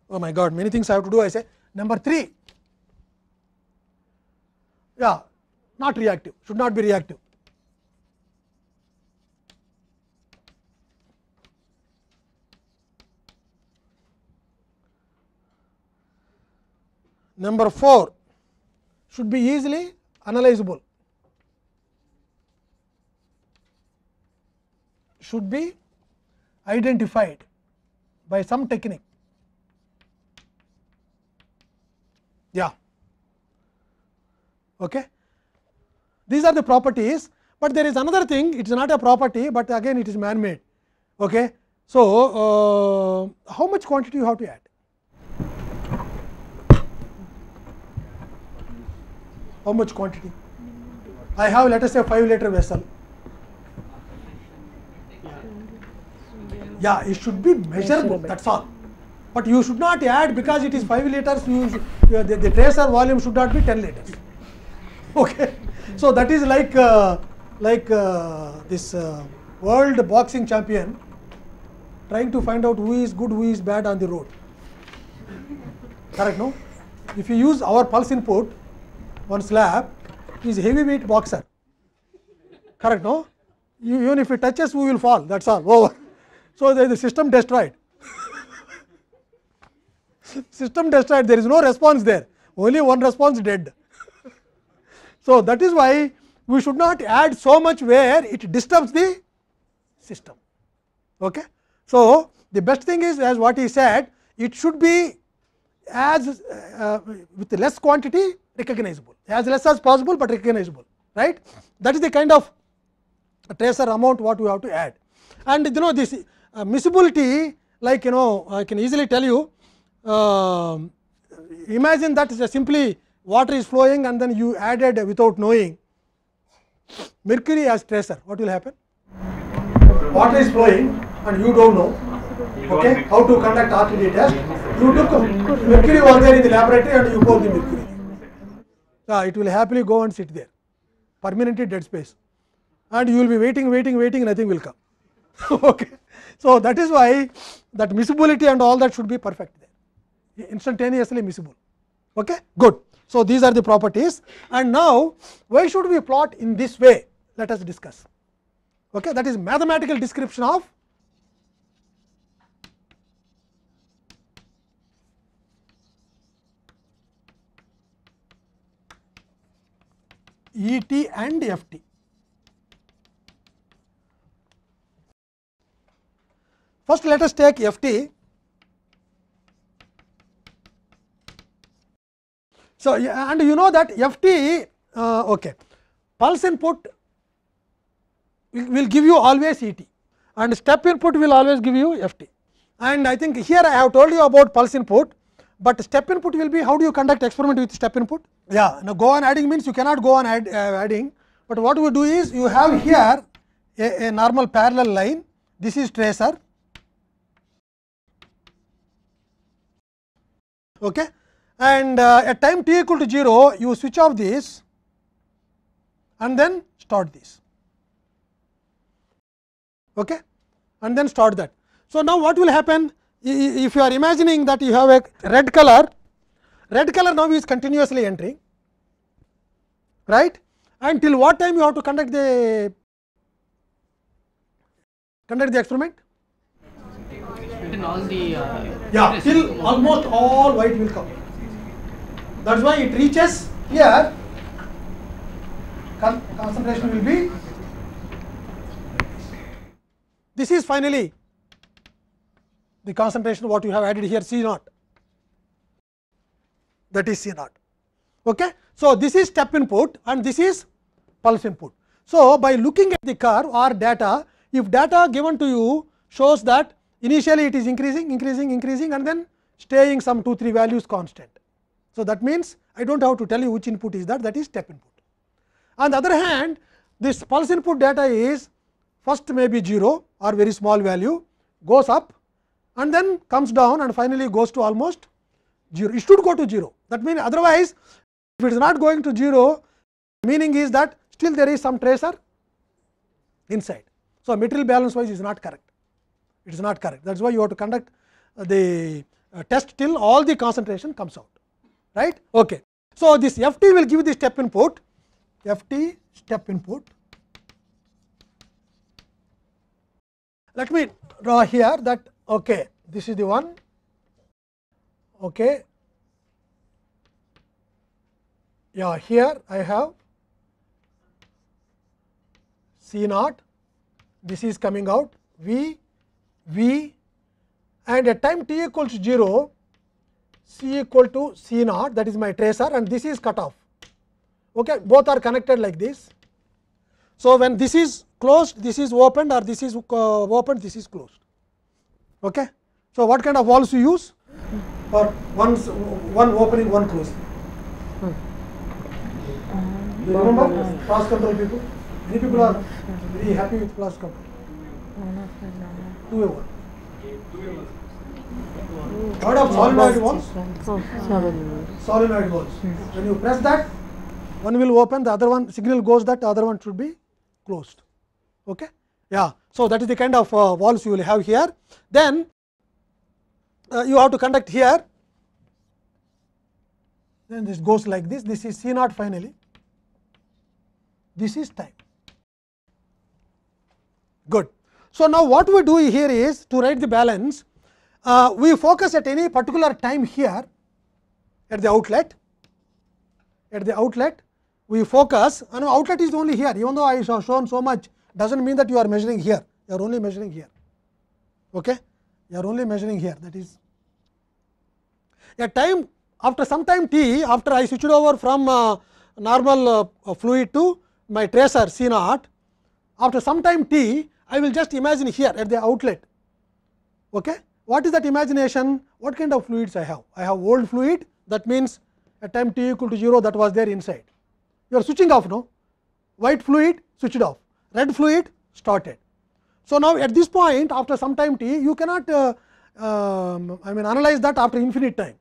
oh my god many things I have to do I say number 3 yeah not reactive should not be reactive number 4 should be easily analyzable should be identified by some technique yeah okay these are the properties but there is another thing it is not a property but again it is man made okay so uh, how much quantity you have to add how much quantity i have let us say 5 liter vessel yeah it should be measurable that's all but you should not add because it is 5 liters, you should, the, the tracer volume should not be 10 liters. Okay. So, that is like, uh, like uh, this world boxing champion trying to find out who is good, who is bad on the road. Correct, no? If you use our pulse input, one slab is heavy heavyweight boxer. Correct, no? You, even if it touches, we will fall, thats all, over. So, the, the system destroyed. system destroyed, there is no response there, only one response dead. so, that is why we should not add so much where it disturbs the system. Okay? So, the best thing is as what he said, it should be as uh, with less quantity recognizable, as less as possible, but recognizable. right? That is the kind of tracer amount what we have to add. And you know this uh, miscibility like you know I can easily tell you uh, imagine that is simply water is flowing and then you added without knowing mercury as tracer, what will happen? Water is flowing and you don't know okay, how to conduct RTD test. You took mercury was there in the laboratory and you poured the mercury. So, it will happily go and sit there permanently dead space and you will be waiting, waiting, waiting nothing will come. okay. So, that is why that miscibility and all that should be perfect there. instantaneously miscible. Okay? Good. So, these are the properties and now why should we plot in this way? Let us discuss. Okay? That is mathematical description of E t and F t. First, let us take F t So, and you know that f t uh, okay, pulse input will, will give you always E t and step input will always give you f t. And I think here I have told you about pulse input, but step input will be how do you conduct experiment with step input? Yeah, now go on adding means you cannot go on add, uh, adding, but what we do is you have here a, a normal parallel line, this is tracer. Okay. and uh, at time t equal to 0 you switch off this and then start this okay? and then start that. So, now what will happen if you are imagining that you have a red color, red color now is continuously entering right and till what time you have to conduct the conduct the experiment? Till all the uh, yeah, till almost all white will come. That's why it reaches here. concentration will be. This is finally the concentration what you have added here C naught. That is C naught. Okay. So, this is step input and this is pulse input. So, by looking at the curve or data, if data given to you shows that initially it is increasing, increasing, increasing and then staying some 2, 3 values constant. So, that means, I do not have to tell you which input is that that is step input. On the other hand, this pulse input data is first may be 0 or very small value goes up and then comes down and finally, goes to almost 0. It should go to 0. That means, otherwise if it is not going to 0, meaning is that still there is some tracer inside. So, material balance wise is not correct. It is not correct. That is why you have to conduct the uh, test till all the concentration comes out right. Okay. So, this f t will give the step input f t step input. Let me draw here that okay, this is the one okay. Yeah, here I have C naught, this is coming out V, V and at time t equals 0, C equal to C naught that is my tracer and this is cutoff. Okay, both are connected like this. So, when this is closed, this is opened or this is uh, opened, this is closed. Okay. So, what kind of valves you use? For one, one opening, one close. Hmm. Uh-huh. You remember cross control people? Many people are very happy with cross control. Uh-huh. Two A one. Heard of solenoid valves? Solenoid valves. When you press that, one will open, the other one signal goes that the other one should be closed. Okay? Yeah. So, that is the kind of uh, valves you will have here. Then uh, you have to conduct here, then this goes like this. This is C naught finally, this is time. Good. So, now what we do here is to write the balance, uh, we focus at any particular time here at the outlet, at the outlet we focus and ah, outlet is only here even though I have shown so much does not mean that you are measuring here, you are only measuring here. Okay? You are only measuring here that is a time after some time t after I switched over from uh, normal uh, fluid to my tracer C naught after some time t I will just imagine here at the outlet. Okay? What is that imagination? What kind of fluids I have? I have old fluid that means at time t equal to 0 that was there inside. You are switching off now. White fluid switched off, red fluid started. So, now at this point after some time t you cannot uh, um, I mean analyze that after infinite time.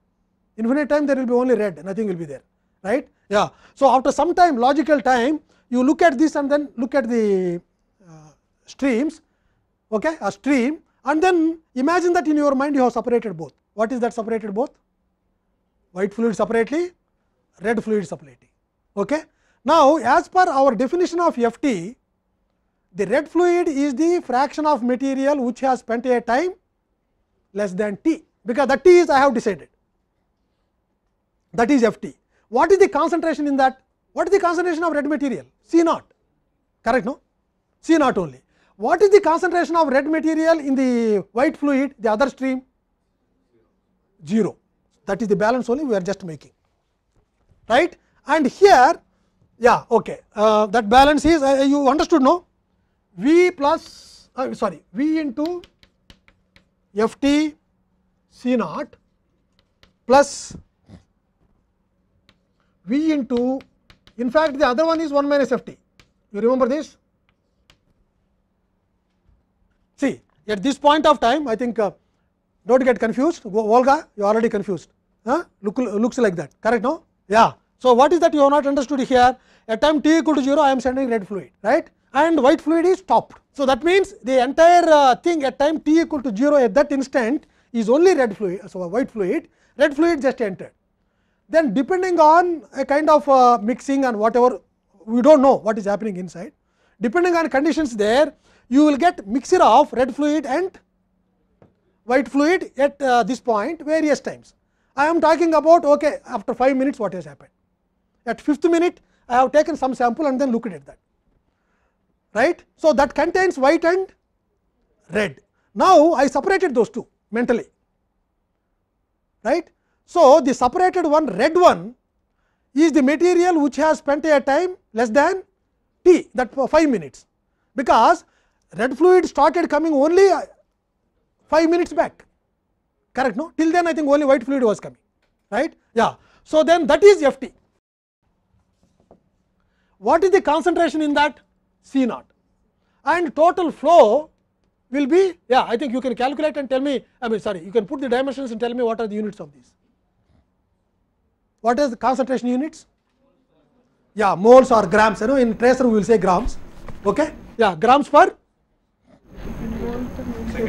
Infinite time there will be only red nothing will be there right. Yeah. So, after some time logical time you look at this and then look at the uh, streams okay, a stream And then imagine that in your mind you have separated both. What is that separated both? White fluid separately, red fluid separately. Okay? Now, as per our definition of F t, the red fluid is the fraction of material which has spent a time less than t, because that t is I have decided. That is F t. What is the concentration in that? What is the concentration of red material? C naught, correct no? C naught only. What is the concentration of red material in the white fluid, the other stream? 0. That is the balance only we are just making. Right? And here, yeah, okay. Uh, that balance is, uh, you understood, no? V plus, uh, sorry, V into F T C naught plus V into, in fact, the other one is 1 minus F T. You remember this? at this point of time I think uh, don't get confused Volga you already confused huh? Look, looks like that correct no yeah so what is that you have not understood here at time t equal to 0 I am sending red fluid right and white fluid is stopped so that means the entire uh, thing at time t equal to 0 at that instant is only red fluid so uh, white fluid red fluid just entered then depending on a kind of uh, mixing and whatever we don't know what is happening inside depending on conditions there you will get mixture of red fluid and white fluid at uh, this point various times. I am talking about okay after 5 minutes what has happened. At fifth minute I have taken some sample and then looked at that. right. So, that contains white and red. Now, I separated those two mentally. right. So, the separated one red one is the material which has spent a time less than t that for 5 minutes, because red fluid started coming only uh, 5 minutes back correct no till then i think only white fluid was coming right yeah so then that is ft what is the concentration in that c naught and total flow will be yeah i think you can calculate and tell me i mean sorry you can put the dimensions and tell me what are the units of these what is the concentration units yeah moles or grams you know in tracer we will say grams okay yeah grams per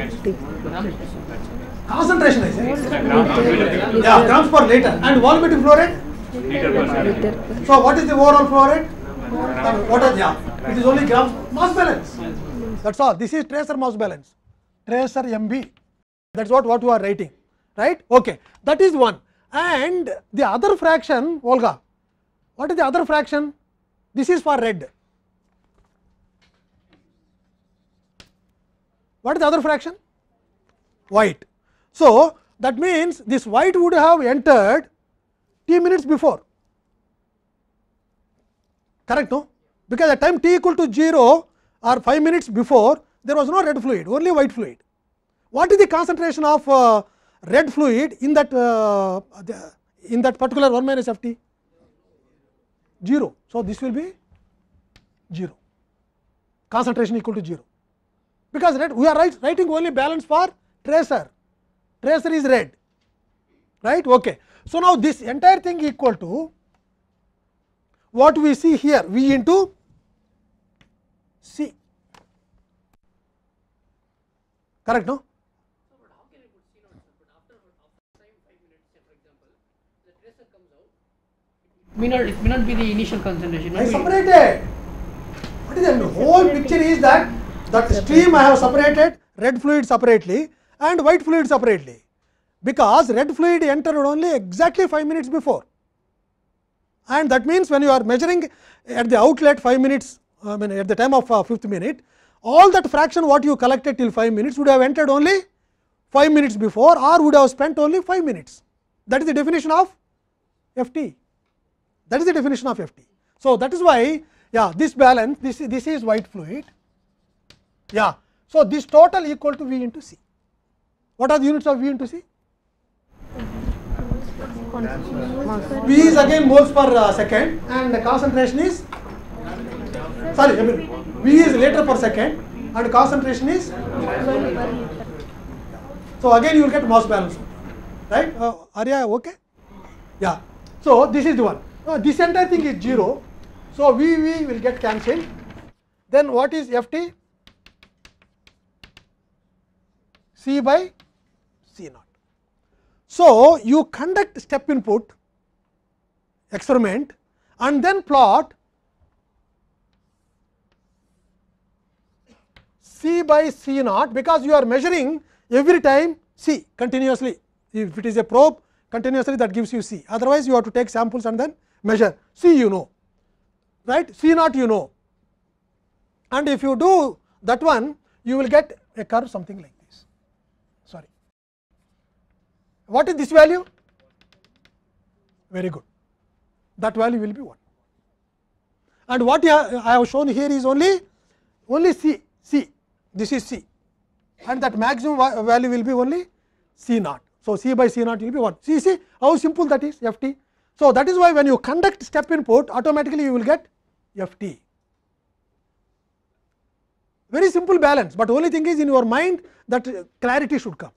concentration is yeah grams per liter and volumetric flow rate liter per liter so what is the overall flow rate what is yeah it is only grams mass balance that's all this is tracer mass balance tracer mb that's what what we are writing right okay that is one and the other fraction olga what is the other fraction this is for red What is the other fraction? White. So, that means, this white would have entered t minutes before, correct no? Because at time t equal to 0 or 5 minutes before, there was no red fluid, only white fluid. What is the concentration of uh, red fluid in that uh, in that particular 1 minus f t? 0. So, this will be 0, concentration equal to 0. because red we are write, writing only balance for tracer, tracer is red right. Okay. So, now this entire thing equal to what we see here V into C correct no. May not, it may not be the initial concentration. I separated. What is the whole picture is that that stream I have separated red fluid separately and white fluid separately, because red fluid entered only exactly 5 minutes before. And that means, when you are measuring at the outlet 5 minutes, I mean at the time of uh, fifth minute, all that fraction what you collected till 5 minutes would have entered only 5 minutes before or would have spent only 5 minutes. That is the definition of f t. That is the definition of f t. So, that is why yeah, this balance this, this is white fluid Yeah. So, this total equal to V into C. What are the units of V into C? V is again moles per uh, second and the concentration is sorry I mean, V is liter per second and concentration is so again you will get mass balance right uh, are you okay yeah so this is the one uh, this entire thing is zero so V V will get cancelled then what is FT C by C naught. So, you conduct step input experiment and then plot C by C naught, because you are measuring every time C continuously. If it is a probe continuously that gives you C, otherwise you have to take samples and then measure C you know, right C naught you know. And if you do that one, you will get a curve something like What is this value? Very good. That value will be 1. And what I have shown here is only only C, C. This is C. And that maximum value will be only C naught. So, C by C naught will be 1. See, see how simple that is f t. So, that is why when you conduct step input automatically you will get f t. Very simple balance, but only thing is in your mind that clarity should come.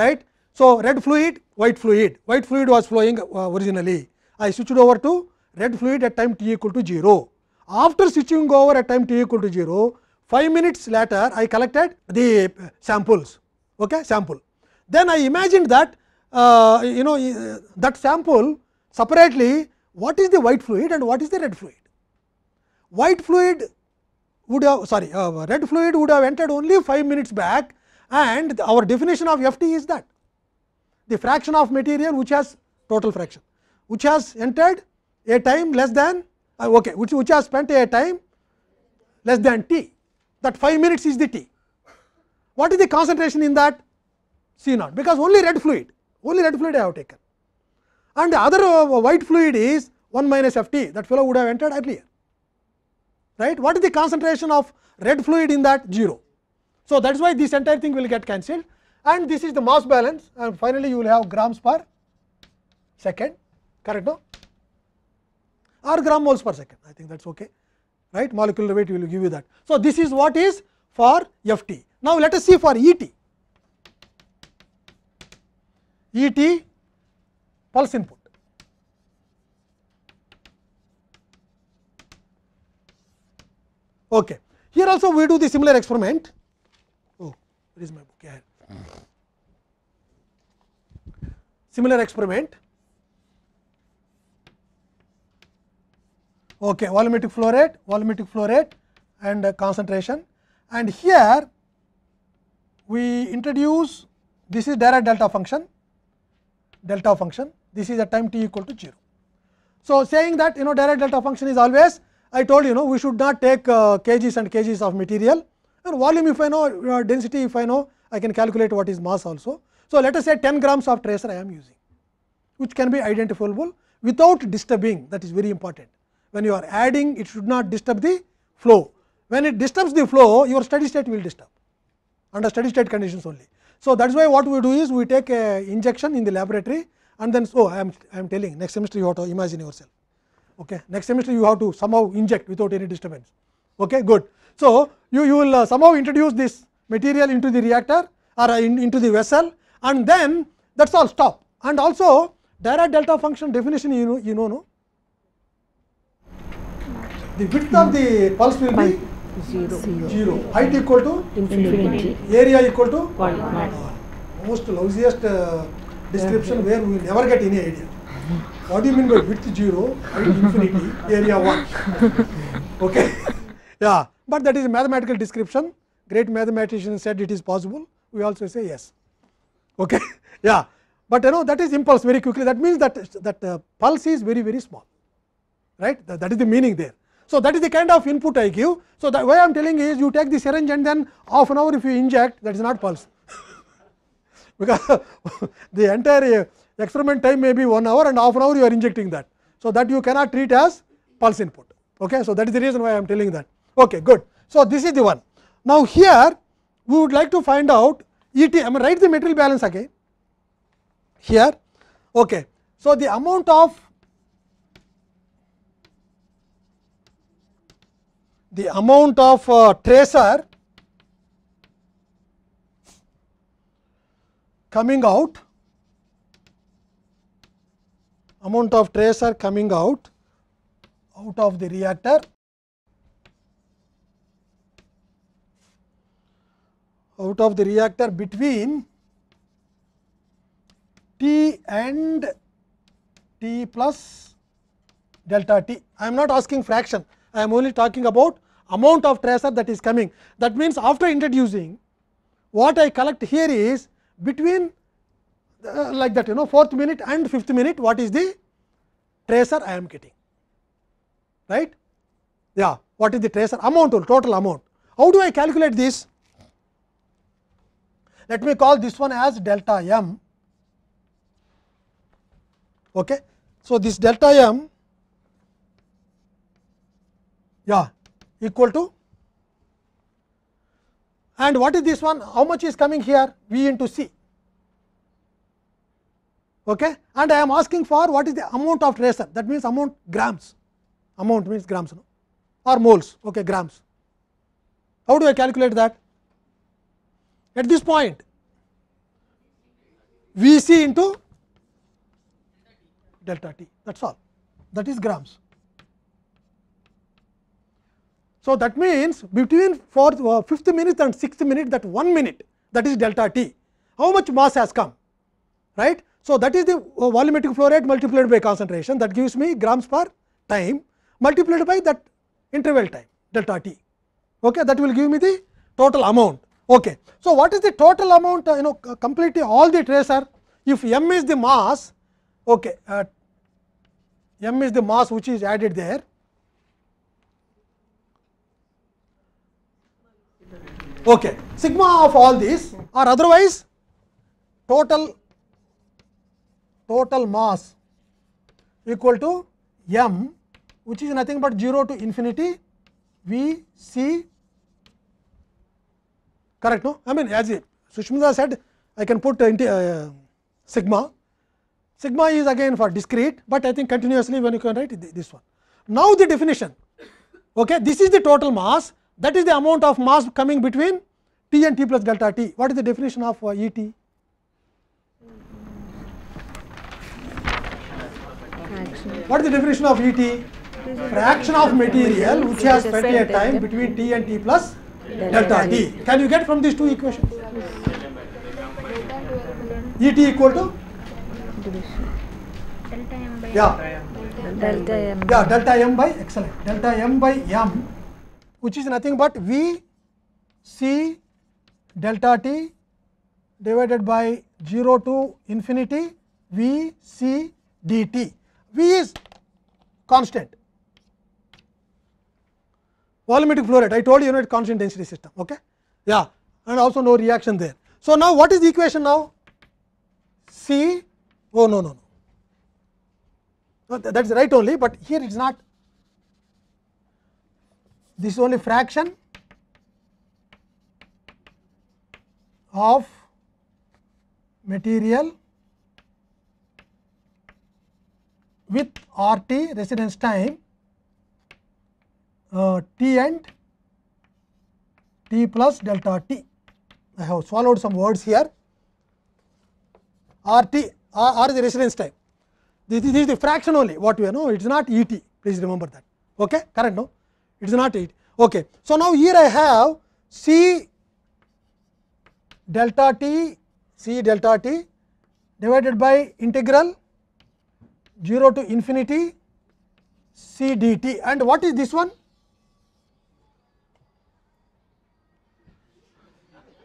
right So, red fluid, white fluid, white fluid was flowing originally. I switched over to red fluid at time t equal to 0. After switching over at time t equal to 0, 5 minutes later I collected the samples, okay, sample. Then I imagined that uh, you know that sample separately what is the white fluid and what is the red fluid. White fluid would have sorry uh, red fluid would have entered only 5 minutes back and our definition of f t is that the fraction of material which has total fraction, which has entered a time less than uh, okay, which, which has spent a time less than t, that 5 minutes is the t. What is the concentration in that? C naught, because only red fluid, only red fluid I have taken. And the other uh, white fluid is 1 minus f t, that fellow would have entered earlier. Right? What is the concentration of red fluid in that? 0. So, that is why this entire thing will get cancelled and this is the mass balance and finally, you will have grams per second correct no or gram moles per second I think that is ok right molecular weight will give you that. So, this is what is for F t. Now, let us see for E t E t pulse input. Okay. Here also we do the similar experiment. Oh, where is my book? Yeah. Similar experiment. Okay, volumetric flow rate, volumetric flow rate and uh, concentration. And here we introduce this is Dirac delta function, delta function. This is at time t equal to 0. So, saying that you know Dirac delta function is always I told you know we should not take uh, kgs and kgs of material and volume if I know uh, density if I know I can calculate what is mass also. So, let us say 10 grams of tracer I am using, which can be identifiable without disturbing that is very important. When you are adding it should not disturb the flow. When it disturbs the flow your steady state will disturb under steady state conditions only. So, that is why what we do is we take a injection in the laboratory and then so oh, I am, I am telling next semester you have to imagine yourself. Okay. Next semester you have to somehow inject without any disturbance. Okay, good. So, you, you will uh, somehow introduce this material into the reactor or in, into the vessel and then that is all stop. And also Dirac delta function definition you know, you know no? The width of the pulse will be zero, zero. zero. height equal to infinity, area equal to one. Most lousiest uh, description where we will never get any idea. What do you mean by width zero, height infinity, area one? okay, yeah, but that is a mathematical description. great mathematician said it is possible, we also say yes. Okay? yeah. But you know that is impulse very quickly that means that, that uh, pulse is very very small right that is the meaning there. So, that is the kind of input I give. So, the way I am telling is you take the syringe and then half an hour if you inject that is not pulse because the entire uh, experiment time may be 1 hour and half an hour you are injecting that. So, that you cannot treat as pulse input. Okay? So, that is the reason why I am telling that. Okay, good. So, this is the one. Now, here we would like to find out E t, I mean write the material balance again here. Okay. So, the amount of the amount of uh, tracer coming out amount of tracer coming out out of the reactor out of the reactor between T and T plus delta T. I am not asking fraction, I am only talking about amount of tracer that is coming. That means, after introducing what I collect here is between uh, like that you know fourth minute and fifth minute what is the tracer I am getting right. Yeah, what is the tracer amount or total amount. How do I calculate this? Let me call this one as delta m. Okay. So, this delta m yeah equal to and what is this one how much is coming here v into c okay and i am asking for what is the amount of tracer that means amount grams amount means grams no? or moles okay grams how do i calculate that at this point V c into delta t that is all that is grams. So, that means between fourth uh, fifth minute and sixth minute that one minute that is delta t how much mass has come right. So, that is the uh, volumetric flow rate multiplied by concentration that gives me grams per time multiplied by that interval time delta t okay, that will give me the total amount Okay. So, what is the total amount you know completely all the tracer if m is the mass okay, uh, m is the mass which is added there. Okay. Sigma of all these or otherwise total total mass equal to m which is nothing but 0 to infinity v c correct no i mean as sushmita said i can put uh, uh, sigma sigma is again for discrete but i think continuously when you can write this one now the definition okay this is the total mass that is the amount of mass coming between t and t plus delta t what is the definition of uh, et what is the definition of et fraction of material which has spent a time between t and t plus delta D. Can you get from these two equations? E t equal to? Yeah. Delta M. Yeah, delta M by, excellent. Delta M by M, which is nothing but V C delta T divided by zero to infinity V C d t. V is constant. volumetric flow rate. I told you, you know, it's constant density system. Okay? Yeah, and also no reaction there. So, now what is the equation now? C, oh no, no, no. That is right only, but here it is not. This is only fraction of material with RT residence time uh, t and t plus delta t. I have swallowed some words here r t r, r is the residence time. This, this is the fraction only what we know it is not E t please remember that okay correct no it is not 8 okay so now here i have c delta t c delta t divided by integral 0 to infinity C d T. and what is this one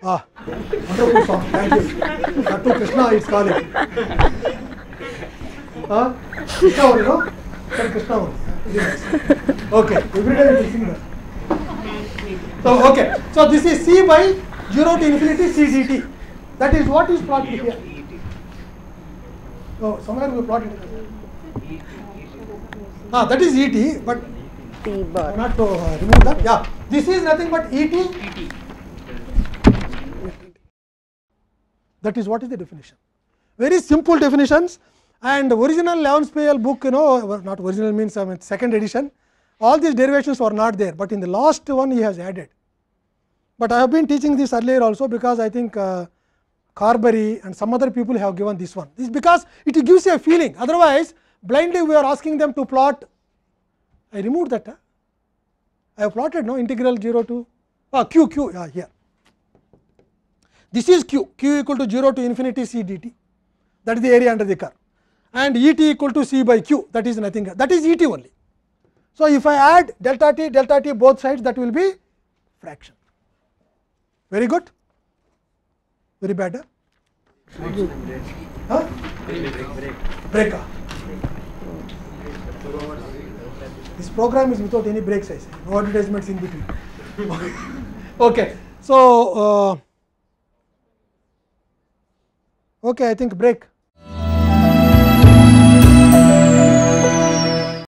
Ah, wonderful song. Thank you. Nattu Krishna is calling. Ah, Krishna only, no? Sir Krishna only. Okay, every day we sing that. So okay, so this is C by zero to infinity C dt. That is what is plotted here. Oh, somewhere we plotted. Ah, that is et, but T bar. Not to uh, remove that. Yeah, this is nothing but et. et. that is what is the definition. Very simple definitions and original 11th Payal book you know not original means I mean second edition all these derivations were not there, but in the last one he has added. But I have been teaching this earlier also because I think uh, Carberry and some other people have given this one. This is because it gives you a feeling otherwise blindly we are asking them to plot I removed that. Huh? I have plotted no integral 0 to ah, q q yeah, here This is q, q equal to 0 to infinity c dt that is the area under the curve and E t equal to c by q that is nothing that is E t only. So, if I add delta t delta t both sides that will be fraction. Very good, very better. Huh? Breaker. This program is without any breaks I say no advertisements in between. okay. So, uh, okay, I think break.